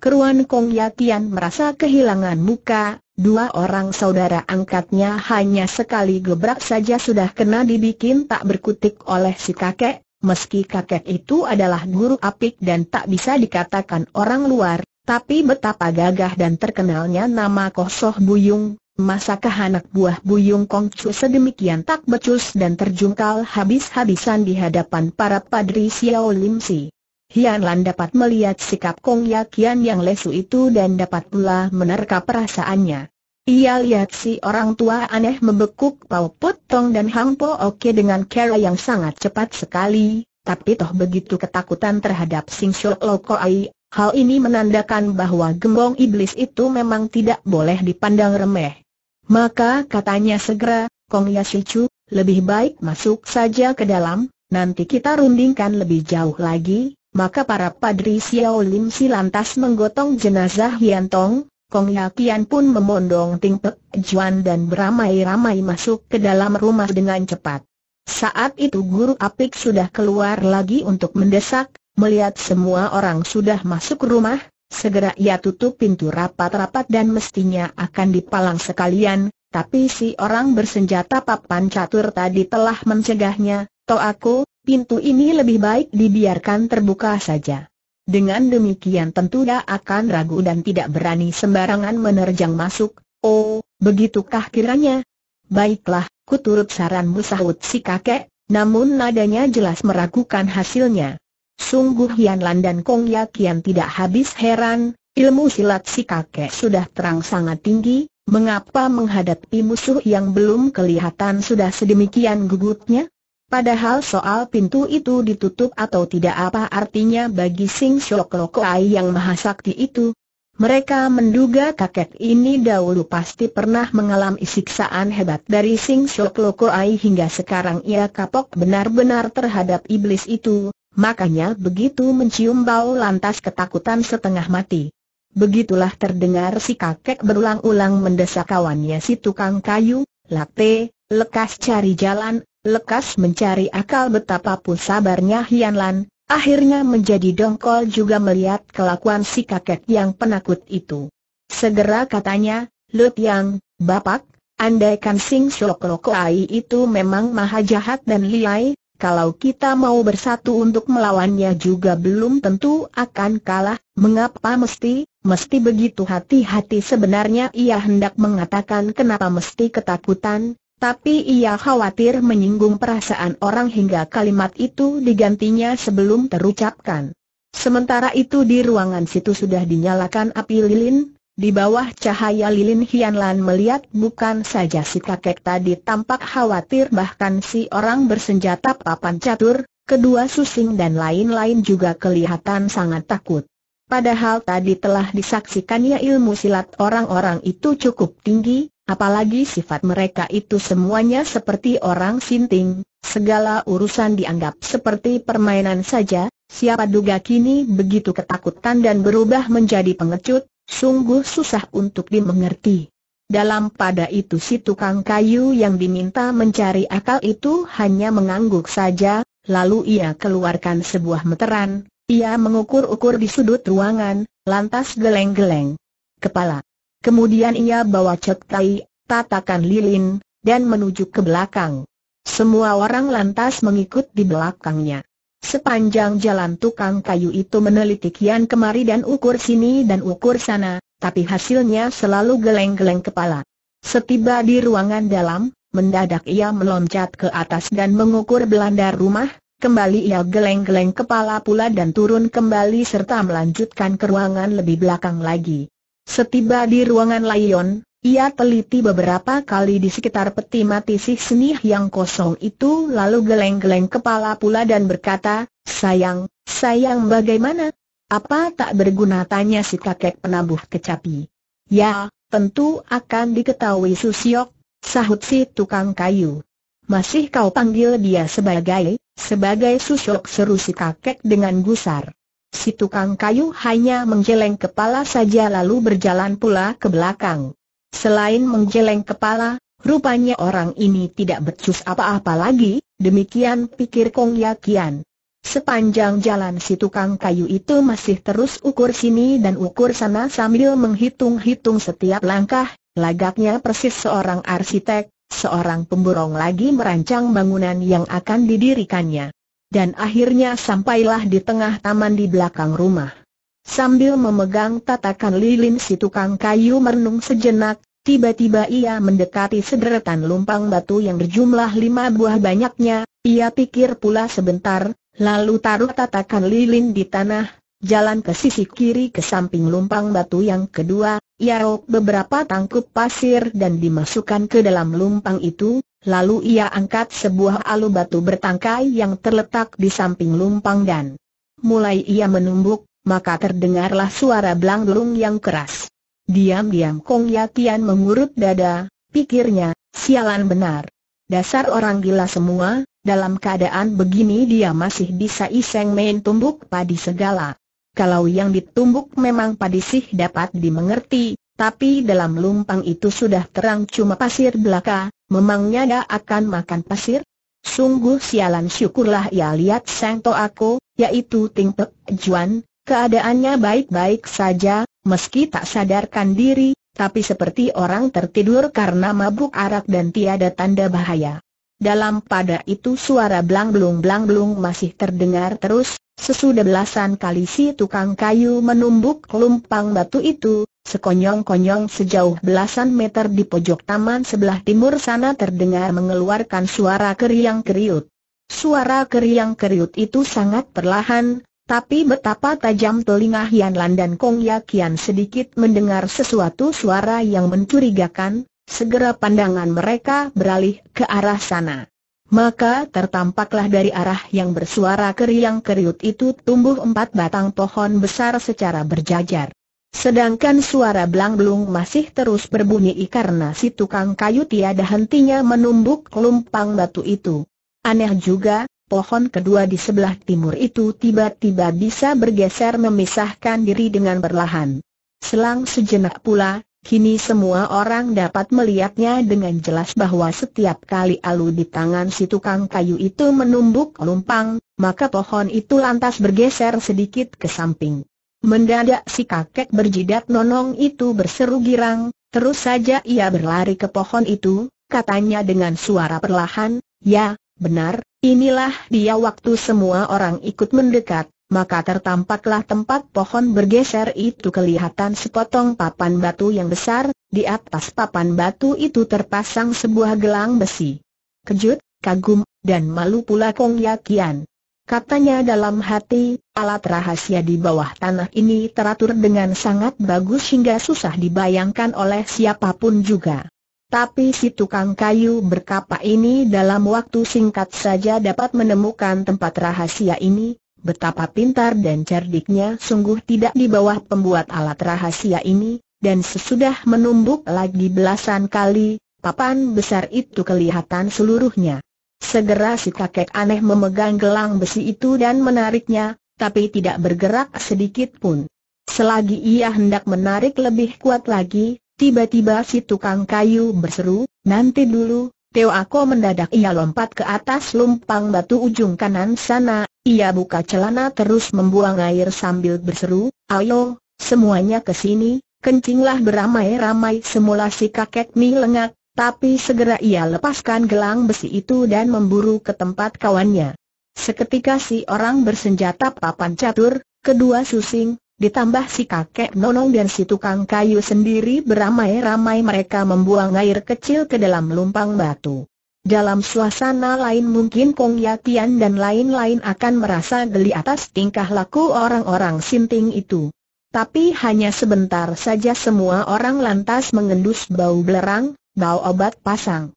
Keruan Kong Yatian merasa kehilangan muka, dua orang saudara angkatnya hanya sekali gebrak saja sudah kena dibikin tak berkutik oleh si kakek, meski kakek itu adalah guru apik dan tak bisa dikatakan orang luar, tapi betapa gagah dan terkenalnya nama Kosoh Buyung, Masakah anak buah Buyung Kong Chu sedemikian tak becus dan terjungkal habis-habisan di hadapan para padri Xiao Lim Si? Hian Lan dapat melihat sikap Kong Yakian yang lesu itu dan dapat pula menerka perasaannya. Ia lihat si orang tua aneh membekuk Pau Potong dan Hang Po Oke dengan cara yang sangat cepat sekali, tapi toh begitu ketakutan terhadap Sing Shou Lo Ai, hal ini menandakan bahwa gembong iblis itu memang tidak boleh dipandang remeh. Maka katanya segera, Kong Chu, lebih baik masuk saja ke dalam, nanti kita rundingkan lebih jauh lagi, maka para padri Xiao Lim Si lantas menggotong jenazah Hian Tong, Kong Yakian pun memondong Ting Pek Juan dan beramai-ramai masuk ke dalam rumah dengan cepat. Saat itu Guru Apik sudah keluar lagi untuk mendesak, melihat semua orang sudah masuk rumah, segera ia tutup pintu rapat-rapat dan mestinya akan dipalang sekalian, tapi si orang bersenjata papan catur tadi telah mencegahnya, atau aku, pintu ini lebih baik dibiarkan terbuka saja. Dengan demikian tentu dia akan ragu dan tidak berani sembarangan menerjang masuk, oh, begitukah kiranya? Baiklah, kuturut turut saranmu sahut si kakek, namun nadanya jelas meragukan hasilnya. Sungguh Hian Lan dan Kong Kian tidak habis heran, ilmu silat si kakek sudah terang sangat tinggi, mengapa menghadapi musuh yang belum kelihatan sudah sedemikian gugutnya? Padahal soal pintu itu ditutup atau tidak apa artinya bagi Sing Shok Lokoai yang sakti itu. Mereka menduga kakek ini dahulu pasti pernah mengalami siksaan hebat dari Sing Shok Lokoai hingga sekarang ia kapok benar-benar terhadap iblis itu, makanya begitu mencium bau lantas ketakutan setengah mati. Begitulah terdengar si kakek berulang-ulang mendesak kawannya si tukang kayu, Latte, lekas cari jalan, Lekas mencari akal betapapun sabarnya Hian Lan, akhirnya menjadi dongkol juga melihat kelakuan si kakek yang penakut itu. Segera katanya, Lut Yang, Bapak, andaikan Sing Shok Ai itu memang maha jahat dan liai, kalau kita mau bersatu untuk melawannya juga belum tentu akan kalah, mengapa mesti, mesti begitu hati-hati sebenarnya ia hendak mengatakan kenapa mesti ketakutan, tapi ia khawatir menyinggung perasaan orang hingga kalimat itu digantinya sebelum terucapkan. Sementara itu di ruangan situ sudah dinyalakan api lilin, di bawah cahaya lilin Hianlan melihat bukan saja si kakek tadi tampak khawatir bahkan si orang bersenjata papan catur, kedua susing dan lain-lain juga kelihatan sangat takut. Padahal tadi telah disaksikannya ilmu silat orang-orang itu cukup tinggi, Apalagi sifat mereka itu semuanya seperti orang sinting, segala urusan dianggap seperti permainan saja, siapa duga kini begitu ketakutan dan berubah menjadi pengecut, sungguh susah untuk dimengerti. Dalam pada itu si tukang kayu yang diminta mencari akal itu hanya mengangguk saja, lalu ia keluarkan sebuah meteran, ia mengukur-ukur di sudut ruangan, lantas geleng-geleng. Kepala Kemudian ia bawa Cek Tai, tatakan lilin, dan menuju ke belakang. Semua orang lantas mengikut di belakangnya. Sepanjang jalan tukang kayu itu meneliti kian kemari dan ukur sini dan ukur sana, tapi hasilnya selalu geleng-geleng kepala. Setiba di ruangan dalam, mendadak ia meloncat ke atas dan mengukur belanda rumah, kembali ia geleng-geleng kepala pula dan turun kembali serta melanjutkan ke ruangan lebih belakang lagi. Setiba di ruangan Lion, ia teliti beberapa kali di sekitar peti mati si senih yang kosong itu lalu geleng-geleng kepala pula dan berkata, Sayang, sayang bagaimana? Apa tak berguna tanya si kakek penabuh kecapi. Ya, tentu akan diketahui Susiok, sahut si tukang kayu. Masih kau panggil dia sebagai, sebagai Susiok seru si kakek dengan gusar. Si tukang kayu hanya menggeleng kepala saja lalu berjalan pula ke belakang. Selain menggeleng kepala, rupanya orang ini tidak becus apa-apa lagi, demikian pikir Kong Yakian. Sepanjang jalan si tukang kayu itu masih terus ukur sini dan ukur sana sambil menghitung-hitung setiap langkah, lagaknya persis seorang arsitek, seorang pemborong lagi merancang bangunan yang akan didirikannya dan akhirnya sampailah di tengah taman di belakang rumah. Sambil memegang tatakan lilin si tukang kayu merenung sejenak, tiba-tiba ia mendekati sederetan lumpang batu yang berjumlah lima buah banyaknya, ia pikir pula sebentar, lalu taruh tatakan lilin di tanah, jalan ke sisi kiri ke samping lumpang batu yang kedua, ia rok beberapa tangkup pasir dan dimasukkan ke dalam lumpang itu, Lalu ia angkat sebuah alu batu bertangkai yang terletak di samping lumpang dan mulai ia menumbuk, maka terdengarlah suara belang-belung yang keras. Diam-diam Kong Yakian mengurut dada, pikirnya, sialan benar. Dasar orang gila semua, dalam keadaan begini dia masih bisa iseng main tumbuk padi segala. Kalau yang ditumbuk memang padi sih dapat dimengerti, tapi dalam lumpang itu sudah terang cuma pasir belaka, Memangnya dia akan makan pasir? Sungguh sialan syukurlah ia lihat Sang Ako, yaitu Ting Pek Juan, keadaannya baik-baik saja, meski tak sadarkan diri, tapi seperti orang tertidur karena mabuk arak dan tiada tanda bahaya. Dalam pada itu suara blang-blung-blang-blung masih terdengar terus, sesudah belasan kali si tukang kayu menumbuk kelumpang batu itu, Sekonyong-konyong sejauh belasan meter di pojok taman sebelah timur sana terdengar mengeluarkan suara keriang keriut. Suara keriang keriut itu sangat perlahan, tapi betapa tajam telinga Hian Lan dan Kong yakin sedikit mendengar sesuatu suara yang mencurigakan, segera pandangan mereka beralih ke arah sana. Maka tertampaklah dari arah yang bersuara keriang keriut itu tumbuh empat batang pohon besar secara berjajar. Sedangkan suara belang-belung masih terus berbunyi karena si tukang kayu tiada hentinya menumbuk kelumpang batu itu. Aneh juga, pohon kedua di sebelah timur itu tiba-tiba bisa bergeser memisahkan diri dengan perlahan. Selang sejenak pula, kini semua orang dapat melihatnya dengan jelas bahwa setiap kali alu di tangan si tukang kayu itu menumbuk kelumpang, maka pohon itu lantas bergeser sedikit ke samping. Mendadak si kakek berjidat nonong itu berseru girang, terus saja ia berlari ke pohon itu, katanya dengan suara perlahan, ya, benar, inilah dia waktu semua orang ikut mendekat, maka tertampaklah tempat pohon bergeser itu kelihatan sepotong papan batu yang besar, di atas papan batu itu terpasang sebuah gelang besi. Kejut, kagum, dan malu pula Kong Yakian. Katanya dalam hati, alat rahasia di bawah tanah ini teratur dengan sangat bagus hingga susah dibayangkan oleh siapapun juga. Tapi si tukang kayu berkapa ini dalam waktu singkat saja dapat menemukan tempat rahasia ini, betapa pintar dan cerdiknya sungguh tidak di bawah pembuat alat rahasia ini, dan sesudah menumbuk lagi belasan kali, papan besar itu kelihatan seluruhnya. Segera si kakek aneh memegang gelang besi itu dan menariknya, tapi tidak bergerak sedikit pun. Selagi ia hendak menarik lebih kuat lagi, tiba-tiba si tukang kayu berseru, nanti dulu, Teo Ako mendadak ia lompat ke atas lumpang batu ujung kanan sana, ia buka celana terus membuang air sambil berseru, ayo, semuanya ke sini, kencinglah beramai-ramai semula si kakek Mi lengak, tapi segera ia lepaskan gelang besi itu dan memburu ke tempat kawannya. Seketika si orang bersenjata papan catur, kedua susing, ditambah si kakek nonong dan si tukang kayu sendiri beramai-ramai mereka membuang air kecil ke dalam lumpang batu. Dalam suasana lain mungkin Kong Yatian dan lain-lain akan merasa geli atas tingkah laku orang-orang sinting itu. Tapi hanya sebentar saja semua orang lantas mengendus bau belerang, bau obat pasang.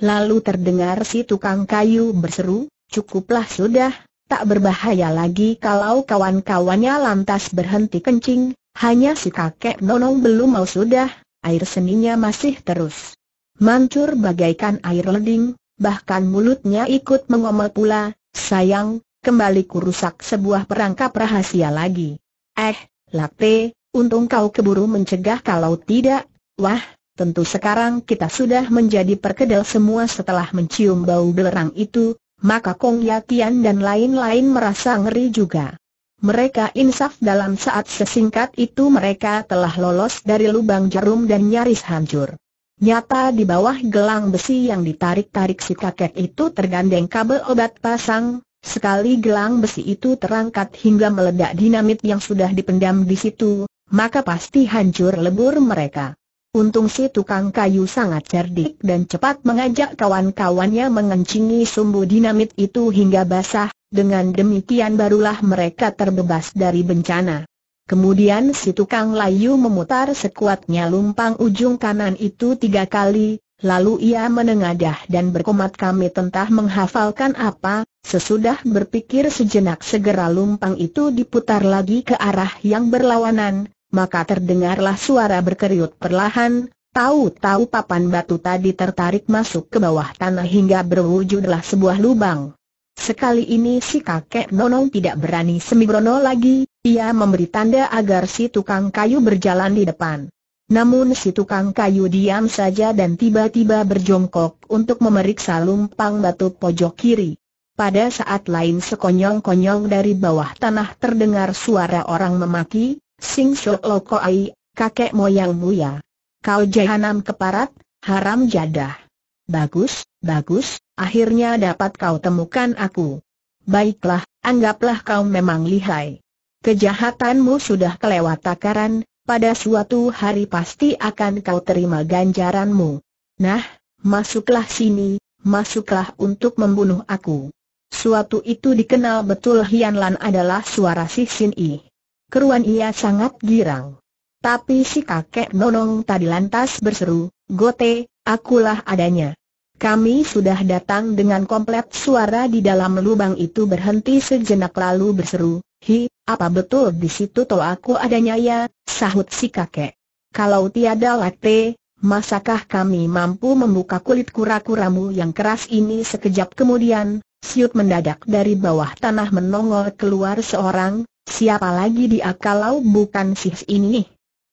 Lalu terdengar si tukang kayu berseru, cukuplah sudah, tak berbahaya lagi kalau kawan-kawannya lantas berhenti kencing, hanya si kakek nonong belum mau sudah, air seninya masih terus. Mancur bagaikan air leding, bahkan mulutnya ikut mengomel pula, sayang, kembali kurusak sebuah perangkap rahasia lagi. Eh, Lakte, untung kau keburu mencegah kalau tidak, wah, Tentu sekarang kita sudah menjadi perkedel semua setelah mencium bau belerang itu, maka Kong Yatian dan lain-lain merasa ngeri juga. Mereka insaf dalam saat sesingkat itu mereka telah lolos dari lubang jarum dan nyaris hancur. Nyata di bawah gelang besi yang ditarik-tarik si kakek itu tergandeng kabel obat pasang, sekali gelang besi itu terangkat hingga meledak dinamit yang sudah dipendam di situ, maka pasti hancur lebur mereka. Untung si tukang kayu sangat cerdik dan cepat mengajak kawan-kawannya mengencingi sumbu dinamit itu hingga basah, dengan demikian barulah mereka terbebas dari bencana. Kemudian si tukang layu memutar sekuatnya lumpang ujung kanan itu tiga kali, lalu ia menengadah dan berkomat kami tentah menghafalkan apa, sesudah berpikir sejenak segera lumpang itu diputar lagi ke arah yang berlawanan, maka terdengarlah suara berkeriut perlahan, tahu-tahu papan batu tadi tertarik masuk ke bawah tanah hingga berwujudlah sebuah lubang. Sekali ini si kakek Nonong tidak berani semibrono lagi, ia memberi tanda agar si tukang kayu berjalan di depan. Namun si tukang kayu diam saja dan tiba-tiba berjongkok untuk memeriksa lumpang batu pojok kiri. Pada saat lain sekonyong-konyong dari bawah tanah terdengar suara orang memaki, Sing loko ai, kakek moyangmu ya. Kau jahanam keparat, haram jadah. Bagus, bagus, akhirnya dapat kau temukan aku. Baiklah, anggaplah kau memang lihai. Kejahatanmu sudah kelewat takaran, pada suatu hari pasti akan kau terima ganjaranmu. Nah, masuklah sini, masuklah untuk membunuh aku. Suatu itu dikenal betul Hian adalah suara si Sin Yi keruan ia sangat girang. Tapi si kakek nonong tadi lantas berseru, Gote, akulah adanya. Kami sudah datang dengan komplet suara di dalam lubang itu berhenti sejenak lalu berseru, Hi, apa betul di situ toh aku adanya ya, sahut si kakek. Kalau tiada latte, masakah kami mampu membuka kulit kura-kuramu yang keras ini sekejap kemudian, Siut mendadak dari bawah tanah menongol keluar seorang, siapa lagi dia kalau bukan si ini.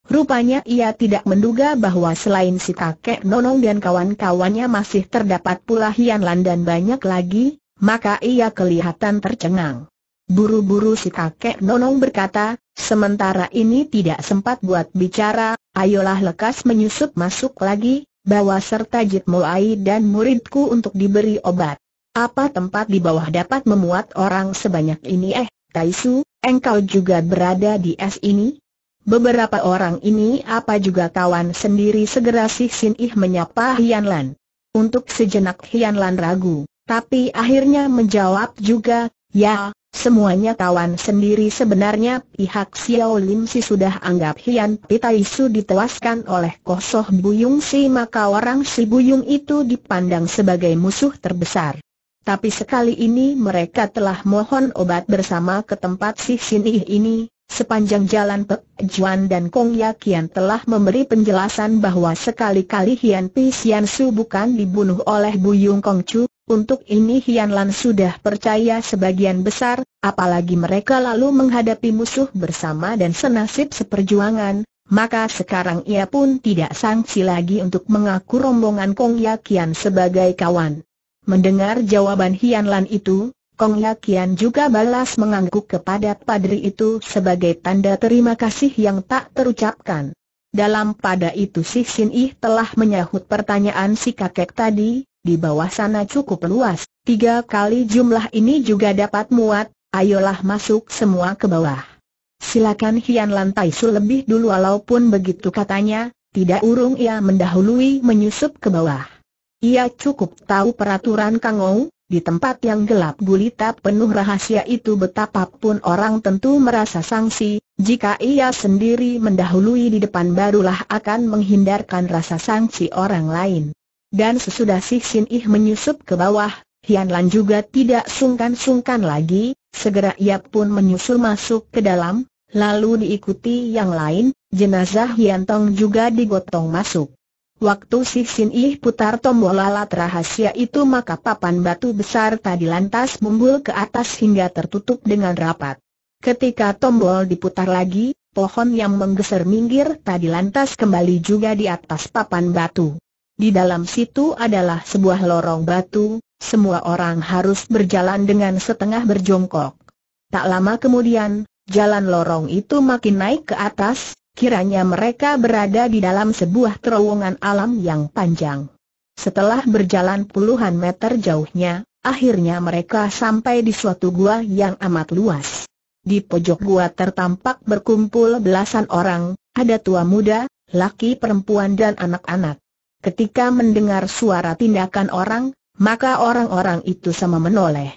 Rupanya ia tidak menduga bahwa selain si kakek Nonong dan kawan-kawannya masih terdapat pula Hian Lan dan banyak lagi, maka ia kelihatan tercengang. Buru-buru si kakek Nonong berkata, sementara ini tidak sempat buat bicara, ayolah lekas menyusup masuk lagi, bawa serta Jit Moai dan muridku untuk diberi obat. Apa tempat di bawah dapat memuat orang sebanyak ini eh, Taisu, engkau juga berada di es ini? Beberapa orang ini apa juga kawan sendiri segera si Sin Ih menyapa Hian Lan. Untuk sejenak Hian Lan ragu, tapi akhirnya menjawab juga, ya, semuanya kawan sendiri sebenarnya pihak Xiao Lim Si sudah anggap Hian Pitaisu ditewaskan oleh Kosoh Buyung Si maka orang Si Buyung itu dipandang sebagai musuh terbesar. Tapi sekali ini mereka telah mohon obat bersama ke tempat si Sinih ini, sepanjang jalan Pek Juan dan Kong Yakian telah memberi penjelasan bahwa sekali-kali Hian Pi Sian Su bukan dibunuh oleh Buyung Kong Chu, untuk ini Hian Lan sudah percaya sebagian besar, apalagi mereka lalu menghadapi musuh bersama dan senasib seperjuangan, maka sekarang ia pun tidak sangsi lagi untuk mengaku rombongan Kong Yakian sebagai kawan. Mendengar jawaban Hian Lan itu, Kong Yakian juga balas mengangguk kepada padri itu sebagai tanda terima kasih yang tak terucapkan. Dalam pada itu si Sin Ih telah menyahut pertanyaan si kakek tadi, di bawah sana cukup luas, tiga kali jumlah ini juga dapat muat, ayolah masuk semua ke bawah. Silakan Hian Lan Tai lebih dulu walaupun begitu katanya, tidak urung ia mendahului menyusup ke bawah. Ia cukup tahu peraturan Kangou, di tempat yang gelap gulita penuh rahasia itu betapapun orang tentu merasa sangsi, jika ia sendiri mendahului di depan barulah akan menghindarkan rasa sangsi orang lain. Dan sesudah Si Sin Ih menyusup ke bawah, Hian Lan juga tidak sungkan-sungkan lagi, segera ia pun menyusul masuk ke dalam, lalu diikuti yang lain, jenazah Hian Tong juga digotong masuk. Waktu si Sin Ih putar tombol lalat rahasia itu maka papan batu besar tadi lantas membul ke atas hingga tertutup dengan rapat. Ketika tombol diputar lagi, pohon yang menggeser minggir tadi lantas kembali juga di atas papan batu. Di dalam situ adalah sebuah lorong batu, semua orang harus berjalan dengan setengah berjongkok. Tak lama kemudian, jalan lorong itu makin naik ke atas, Kiranya mereka berada di dalam sebuah terowongan alam yang panjang. Setelah berjalan puluhan meter jauhnya, akhirnya mereka sampai di suatu gua yang amat luas. Di pojok gua tertampak berkumpul belasan orang, ada tua muda, laki perempuan dan anak-anak. Ketika mendengar suara tindakan orang, maka orang-orang itu sama menoleh.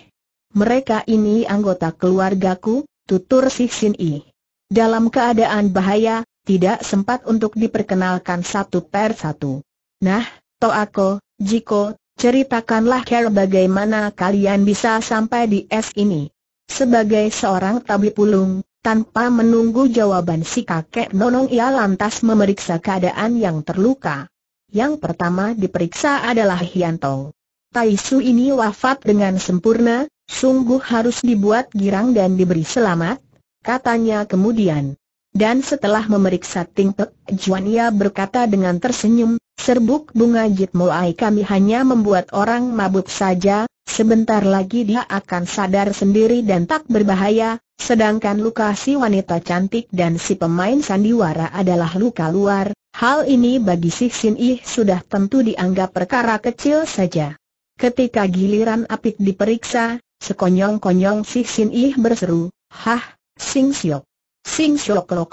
Mereka ini anggota keluargaku, tutur si I. Dalam keadaan bahaya, tidak sempat untuk diperkenalkan satu per satu. Nah, Toako, Jiko, ceritakanlah cara bagaimana kalian bisa sampai di es ini. Sebagai seorang tabi pulung, tanpa menunggu jawaban si kakek Nonong ia lantas memeriksa keadaan yang terluka. Yang pertama diperiksa adalah Hiantong. Taisu ini wafat dengan sempurna, sungguh harus dibuat girang dan diberi selamat, katanya kemudian. Dan setelah memeriksa Ting Pek Juan ia berkata dengan tersenyum, serbuk bunga Jit Moai kami hanya membuat orang mabuk saja, sebentar lagi dia akan sadar sendiri dan tak berbahaya, sedangkan luka si wanita cantik dan si pemain sandiwara adalah luka luar, hal ini bagi si Sin Ih sudah tentu dianggap perkara kecil saja. Ketika giliran apik diperiksa, sekonyong-konyong si Sin Ih berseru, Hah, Sing Siok. Sing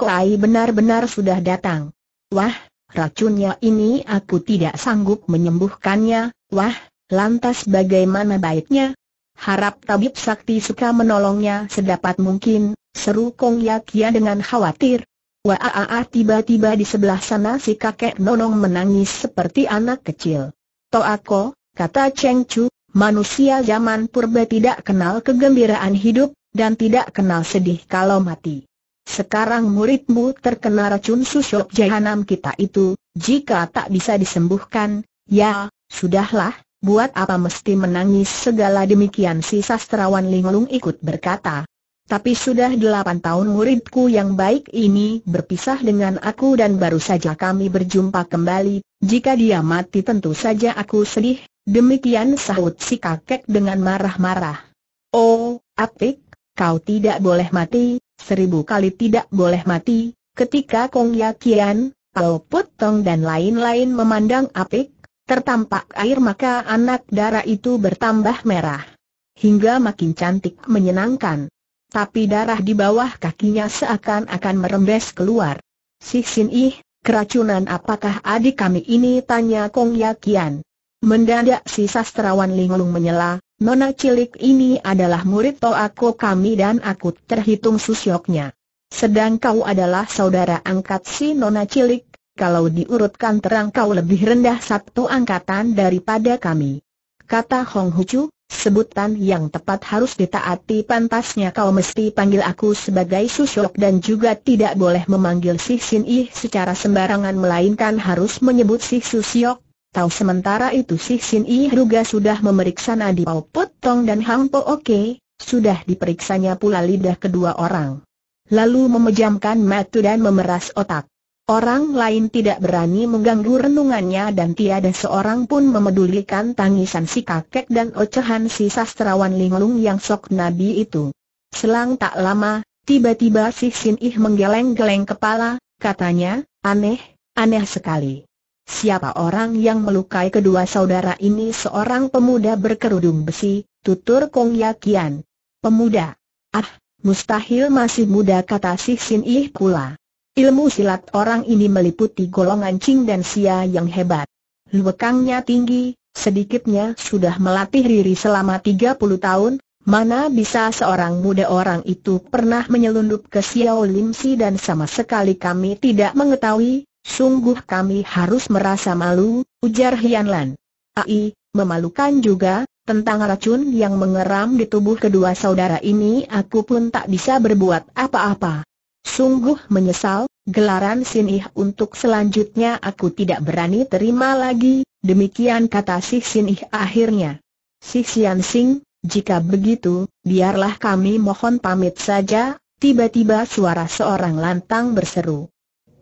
Ai benar-benar sudah datang. Wah, racunnya ini aku tidak sanggup menyembuhkannya, wah, lantas bagaimana baiknya? Harap tabib sakti suka menolongnya sedapat mungkin, seru Kong Yakia dengan khawatir. Waaah ah, ah, ah, tiba-tiba di sebelah sana si kakek nonong menangis seperti anak kecil. aku, kata Cheng Chu, manusia zaman purba tidak kenal kegembiraan hidup, dan tidak kenal sedih kalau mati. Sekarang muridmu terkena racun susuk jahanam kita itu, jika tak bisa disembuhkan, ya, sudahlah, buat apa mesti menangis segala demikian si sastrawan linglung ikut berkata. Tapi sudah delapan tahun muridku yang baik ini berpisah dengan aku dan baru saja kami berjumpa kembali, jika dia mati tentu saja aku sedih, demikian sahut si kakek dengan marah-marah. Oh, Apik, kau tidak boleh mati, seribu kali tidak boleh mati, ketika Kong Yakian, Pao Putong dan lain-lain memandang apik, tertampak air maka anak darah itu bertambah merah. Hingga makin cantik menyenangkan. Tapi darah di bawah kakinya seakan-akan merembes keluar. Si Sin Ih, keracunan apakah adik kami ini tanya Kong Yakian. Mendadak si sastrawan linglung menyela, Nona cilik ini adalah murid toako kami dan aku terhitung susyoknya. Sedang kau adalah saudara angkat si Nona cilik, kalau diurutkan terang kau lebih rendah satu angkatan daripada kami. Kata Hong Hucu, sebutan yang tepat harus ditaati pantasnya kau mesti panggil aku sebagai susyok dan juga tidak boleh memanggil si Sin Yi secara sembarangan melainkan harus menyebut si susyok, Tahu sementara itu si Sin I juga sudah memeriksa nadi Pau Potong dan Hang Po Oke, sudah diperiksanya pula lidah kedua orang. Lalu memejamkan mata dan memeras otak. Orang lain tidak berani mengganggu renungannya dan tiada seorang pun memedulikan tangisan si kakek dan ocehan si sastrawan linglung yang sok nabi itu. Selang tak lama, tiba-tiba si Sin Ih menggeleng-geleng kepala, katanya, aneh, aneh sekali. Siapa orang yang melukai kedua saudara ini seorang pemuda berkerudung besi, tutur Kong Yakian. Pemuda. Ah, mustahil masih muda kata si Sin Ih pula. Ilmu silat orang ini meliputi golongan Cing dan Sia yang hebat. Luekangnya tinggi, sedikitnya sudah melatih diri selama 30 tahun, Mana bisa seorang muda orang itu pernah menyelundup ke Xiao Lim dan sama sekali kami tidak mengetahui, Sungguh kami harus merasa malu, ujar Hianlan. Ai, memalukan juga, tentang racun yang mengeram di tubuh kedua saudara ini aku pun tak bisa berbuat apa-apa. Sungguh menyesal, gelaran Sinih untuk selanjutnya aku tidak berani terima lagi, demikian kata si Sinih akhirnya. Si Sian Sing, jika begitu, biarlah kami mohon pamit saja, tiba-tiba suara seorang lantang berseru.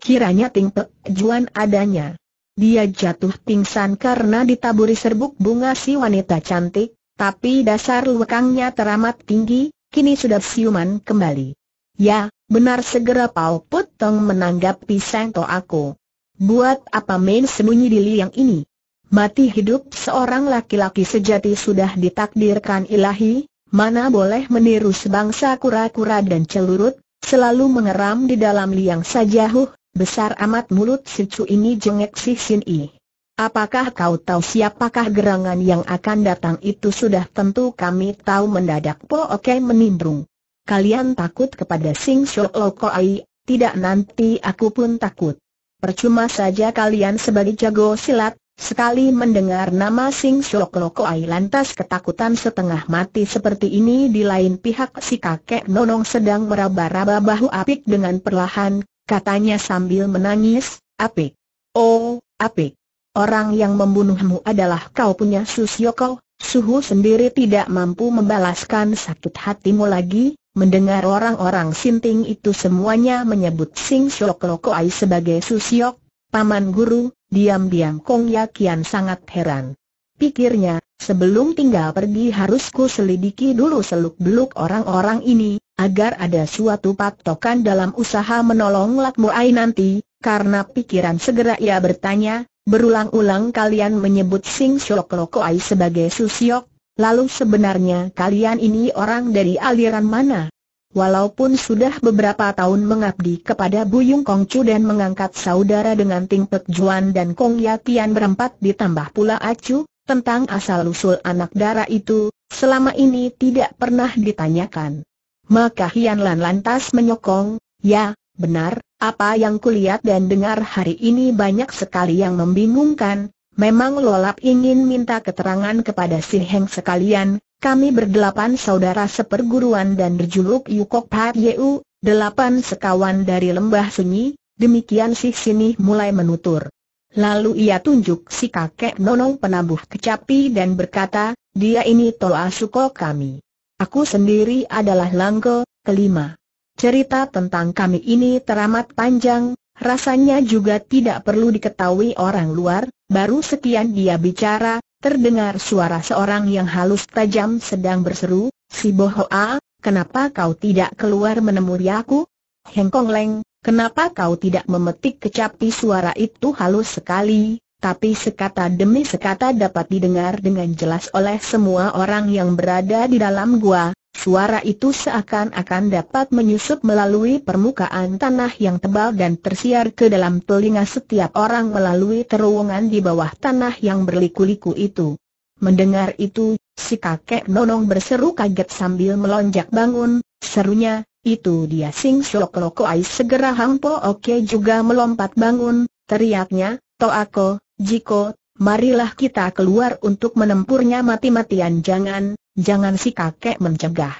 Kiranya Ting Pek Juan adanya. Dia jatuh pingsan karena ditaburi serbuk bunga si wanita cantik, tapi dasar lekangnya teramat tinggi, kini sudah siuman kembali. Ya, benar segera Pau Putong menanggapi sengto aku. Buat apa main sembunyi di liang ini? Mati hidup seorang laki-laki sejati sudah ditakdirkan ilahi, mana boleh meniru sebangsa kura-kura dan celurut, selalu mengeram di dalam liang saja huh, Besar amat mulut si cu ini jengek si Sin I. Apakah kau tahu siapakah gerangan yang akan datang itu sudah tentu kami tahu mendadak Po Oke menimbrung. Kalian takut kepada Sing Shou Lo oh Ai, tidak nanti aku pun takut. Percuma saja kalian sebagai jago silat, sekali mendengar nama Sing Shou Loko oh Ai lantas ketakutan setengah mati seperti ini di lain pihak si kakek nonong sedang meraba-raba bahu apik dengan perlahan, katanya sambil menangis, Apik. Oh, Apik. Orang yang membunuhmu adalah kau punya Susyoko, Suhu sendiri tidak mampu membalaskan sakit hatimu lagi, mendengar orang-orang Sinting itu semuanya menyebut Sing Syok Lokoai sebagai Susyok, Paman Guru, diam-diam Kong Yakian sangat heran. Pikirnya, sebelum tinggal pergi harusku selidiki dulu seluk-beluk orang-orang ini, agar ada suatu patokan dalam usaha menolong Lakmuai nanti, karena pikiran segera ia bertanya, berulang-ulang kalian menyebut Sing Siok Lokoai sebagai Susiok, lalu sebenarnya kalian ini orang dari aliran mana? Walaupun sudah beberapa tahun mengabdi kepada Buyung Chu dan mengangkat saudara dengan Ting Pek Juan dan Kong Yatian berempat ditambah pula Acu, tentang asal-usul anak darah itu, selama ini tidak pernah ditanyakan. Maka Hian Lan lantas menyokong, ya, benar, apa yang kulihat dan dengar hari ini banyak sekali yang membingungkan, memang Lolap ingin minta keterangan kepada si Heng sekalian, kami berdelapan saudara seperguruan dan berjuluk Yukok Pat Yeu, delapan sekawan dari lembah sunyi, demikian si sini mulai menutur. Lalu ia tunjuk si kakek Nonong penabuh kecapi dan berkata, dia ini Toa Suko kami. Aku sendiri adalah Langko, kelima. Cerita tentang kami ini teramat panjang, rasanya juga tidak perlu diketahui orang luar, baru sekian dia bicara, terdengar suara seorang yang halus tajam sedang berseru, Si Bohoa, kenapa kau tidak keluar menemui aku? Hengkong Leng, kenapa kau tidak memetik kecapi suara itu halus sekali, tapi sekata demi sekata dapat didengar dengan jelas oleh semua orang yang berada di dalam gua, suara itu seakan-akan dapat menyusup melalui permukaan tanah yang tebal dan tersiar ke dalam telinga setiap orang melalui terowongan di bawah tanah yang berliku-liku itu. Mendengar itu, si kakek nonong berseru kaget sambil melonjak bangun, serunya, itu dia Sing Sok Loko Ais segera hangpo Oke juga melompat bangun, teriaknya, to aku. Jiko, marilah kita keluar untuk menempurnya mati-matian jangan, jangan si kakek mencegah.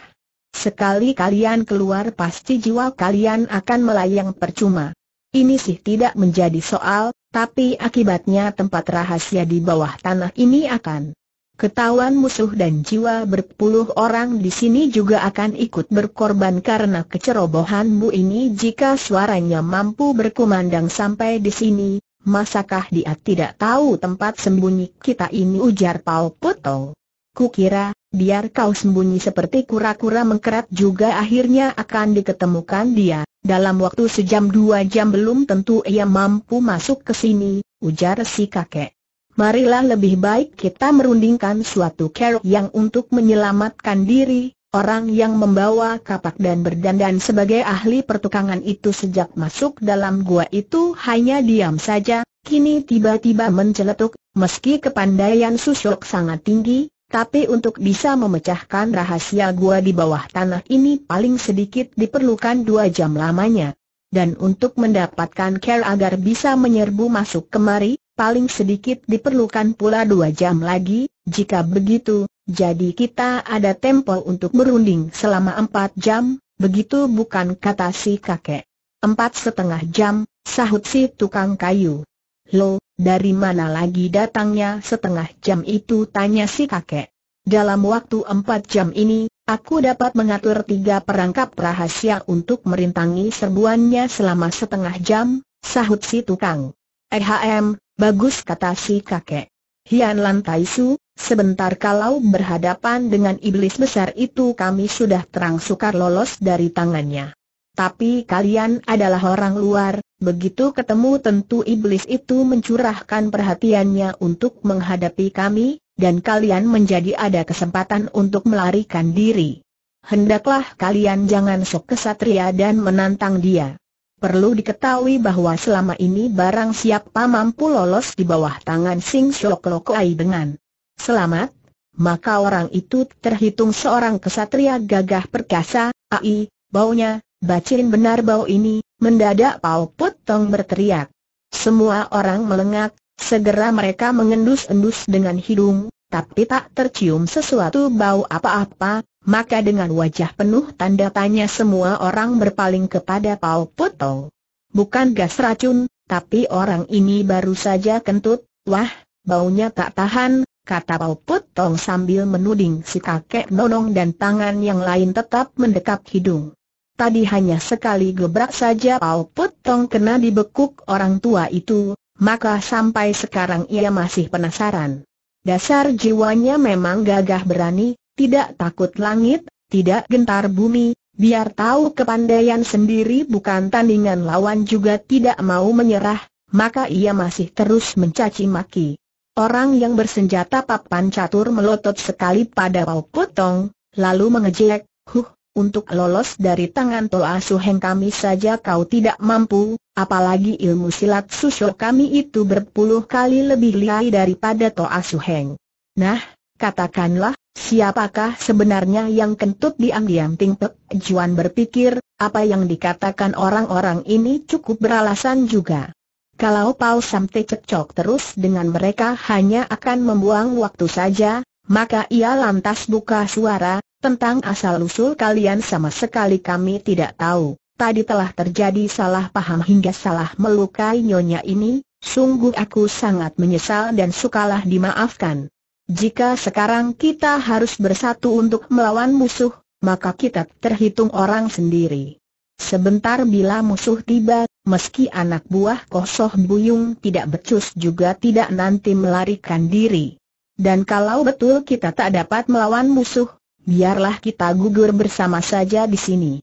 Sekali kalian keluar pasti jiwa kalian akan melayang percuma. Ini sih tidak menjadi soal, tapi akibatnya tempat rahasia di bawah tanah ini akan ketahuan musuh dan jiwa berpuluh orang di sini juga akan ikut berkorban karena kecerobohanmu ini jika suaranya mampu berkumandang sampai di sini, Masakah dia tidak tahu tempat sembunyi kita ini ujar Pau Puto? Kukira, biar kau sembunyi seperti kura-kura mengkerat juga akhirnya akan diketemukan dia. Dalam waktu sejam dua jam belum tentu ia mampu masuk ke sini, ujar si kakek. Marilah lebih baik kita merundingkan suatu kerok yang untuk menyelamatkan diri, Orang yang membawa kapak dan berdandan sebagai ahli pertukangan itu sejak masuk dalam gua itu hanya diam saja, kini tiba-tiba menceletuk, meski kepandaian susuk sangat tinggi, tapi untuk bisa memecahkan rahasia gua di bawah tanah ini paling sedikit diperlukan dua jam lamanya. Dan untuk mendapatkan care agar bisa menyerbu masuk kemari, paling sedikit diperlukan pula dua jam lagi, jika begitu, jadi kita ada tempo untuk berunding selama empat jam, begitu bukan kata si kakek. Empat setengah jam, sahut si tukang kayu. Lo, dari mana lagi datangnya setengah jam itu tanya si kakek. Dalam waktu empat jam ini, aku dapat mengatur tiga perangkap rahasia untuk merintangi serbuannya selama setengah jam, sahut si tukang. Ehm, bagus kata si kakek. Hian Lan Taisu, Sebentar kalau berhadapan dengan iblis besar itu kami sudah terang sukar lolos dari tangannya. Tapi kalian adalah orang luar, begitu ketemu tentu iblis itu mencurahkan perhatiannya untuk menghadapi kami, dan kalian menjadi ada kesempatan untuk melarikan diri. Hendaklah kalian jangan sok kesatria dan menantang dia. Perlu diketahui bahwa selama ini barang siapa mampu lolos di bawah tangan Sing Shok Lokoai dengan selamat, maka orang itu terhitung seorang kesatria gagah perkasa, ai, baunya, bacin benar bau ini, mendadak Pau putong berteriak. Semua orang melengak, segera mereka mengendus-endus dengan hidung, tapi tak tercium sesuatu bau apa-apa, maka dengan wajah penuh tanda tanya semua orang berpaling kepada Pau putong. Bukan gas racun, tapi orang ini baru saja kentut, wah, baunya tak tahan, kata Pau Tong sambil menuding si kakek nonong dan tangan yang lain tetap mendekap hidung. Tadi hanya sekali gebrak saja Pau Tong kena dibekuk orang tua itu, maka sampai sekarang ia masih penasaran. Dasar jiwanya memang gagah berani, tidak takut langit, tidak gentar bumi, biar tahu kepandaian sendiri bukan tandingan lawan juga tidak mau menyerah, maka ia masih terus mencaci maki. Orang yang bersenjata papan catur melotot sekali pada Pau Potong, lalu mengejek, huh, untuk lolos dari tangan Toa Suheng kami saja kau tidak mampu, apalagi ilmu silat susu kami itu berpuluh kali lebih liai daripada Toa Suheng. Nah, katakanlah, siapakah sebenarnya yang kentut diam-diam Ting Juan berpikir, apa yang dikatakan orang-orang ini cukup beralasan juga. Kalau Pau Samte cekcok terus dengan mereka hanya akan membuang waktu saja, maka ia lantas buka suara, tentang asal-usul kalian sama sekali kami tidak tahu. Tadi telah terjadi salah paham hingga salah melukai nyonya ini, sungguh aku sangat menyesal dan sukalah dimaafkan. Jika sekarang kita harus bersatu untuk melawan musuh, maka kita terhitung orang sendiri. Sebentar bila musuh tiba, meski anak buah Kosoh Buyung tidak becus juga tidak nanti melarikan diri. Dan kalau betul kita tak dapat melawan musuh, biarlah kita gugur bersama saja di sini.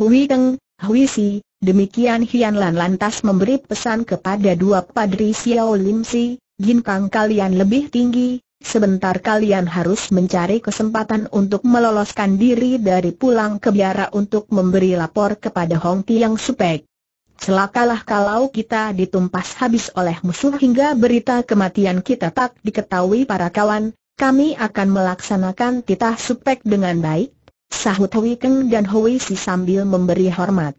Hui teng, Hui Si, demikian Hian Lan lantas memberi pesan kepada dua padri Xiao Lim Si, Kang kalian lebih tinggi, sebentar kalian harus mencari kesempatan untuk meloloskan diri dari pulang ke biara untuk memberi lapor kepada Hong Tiang Supek. Celakalah kalau kita ditumpas habis oleh musuh hingga berita kematian kita tak diketahui para kawan, kami akan melaksanakan titah supek dengan baik, sahut Hui Keng dan Hui Si sambil memberi hormat.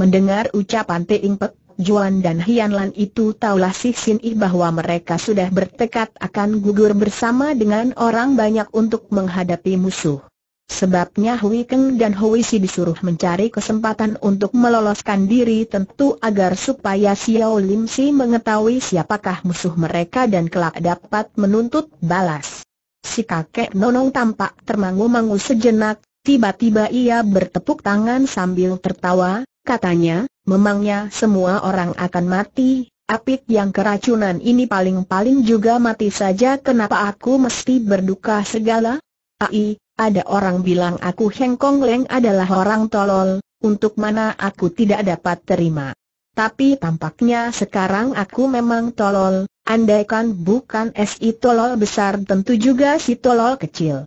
Mendengar ucapan Teing Pek, Juan dan Hian Lan itu taulah si Sin Ih bahwa mereka sudah bertekad akan gugur bersama dengan orang banyak untuk menghadapi musuh. Sebabnya Hui Keng dan Hui Si disuruh mencari kesempatan untuk meloloskan diri tentu agar supaya Xiao Lim Si mengetahui siapakah musuh mereka dan kelak dapat menuntut balas. Si kakek Nonong tampak termangu-mangu sejenak, tiba-tiba ia bertepuk tangan sambil tertawa, katanya, memangnya semua orang akan mati, Apik yang keracunan ini paling-paling juga mati saja kenapa aku mesti berduka segala? Ai, ada orang bilang aku Heng Kong Leng adalah orang tolol, untuk mana aku tidak dapat terima. Tapi tampaknya sekarang aku memang tolol, andaikan bukan si tolol besar tentu juga si tolol kecil.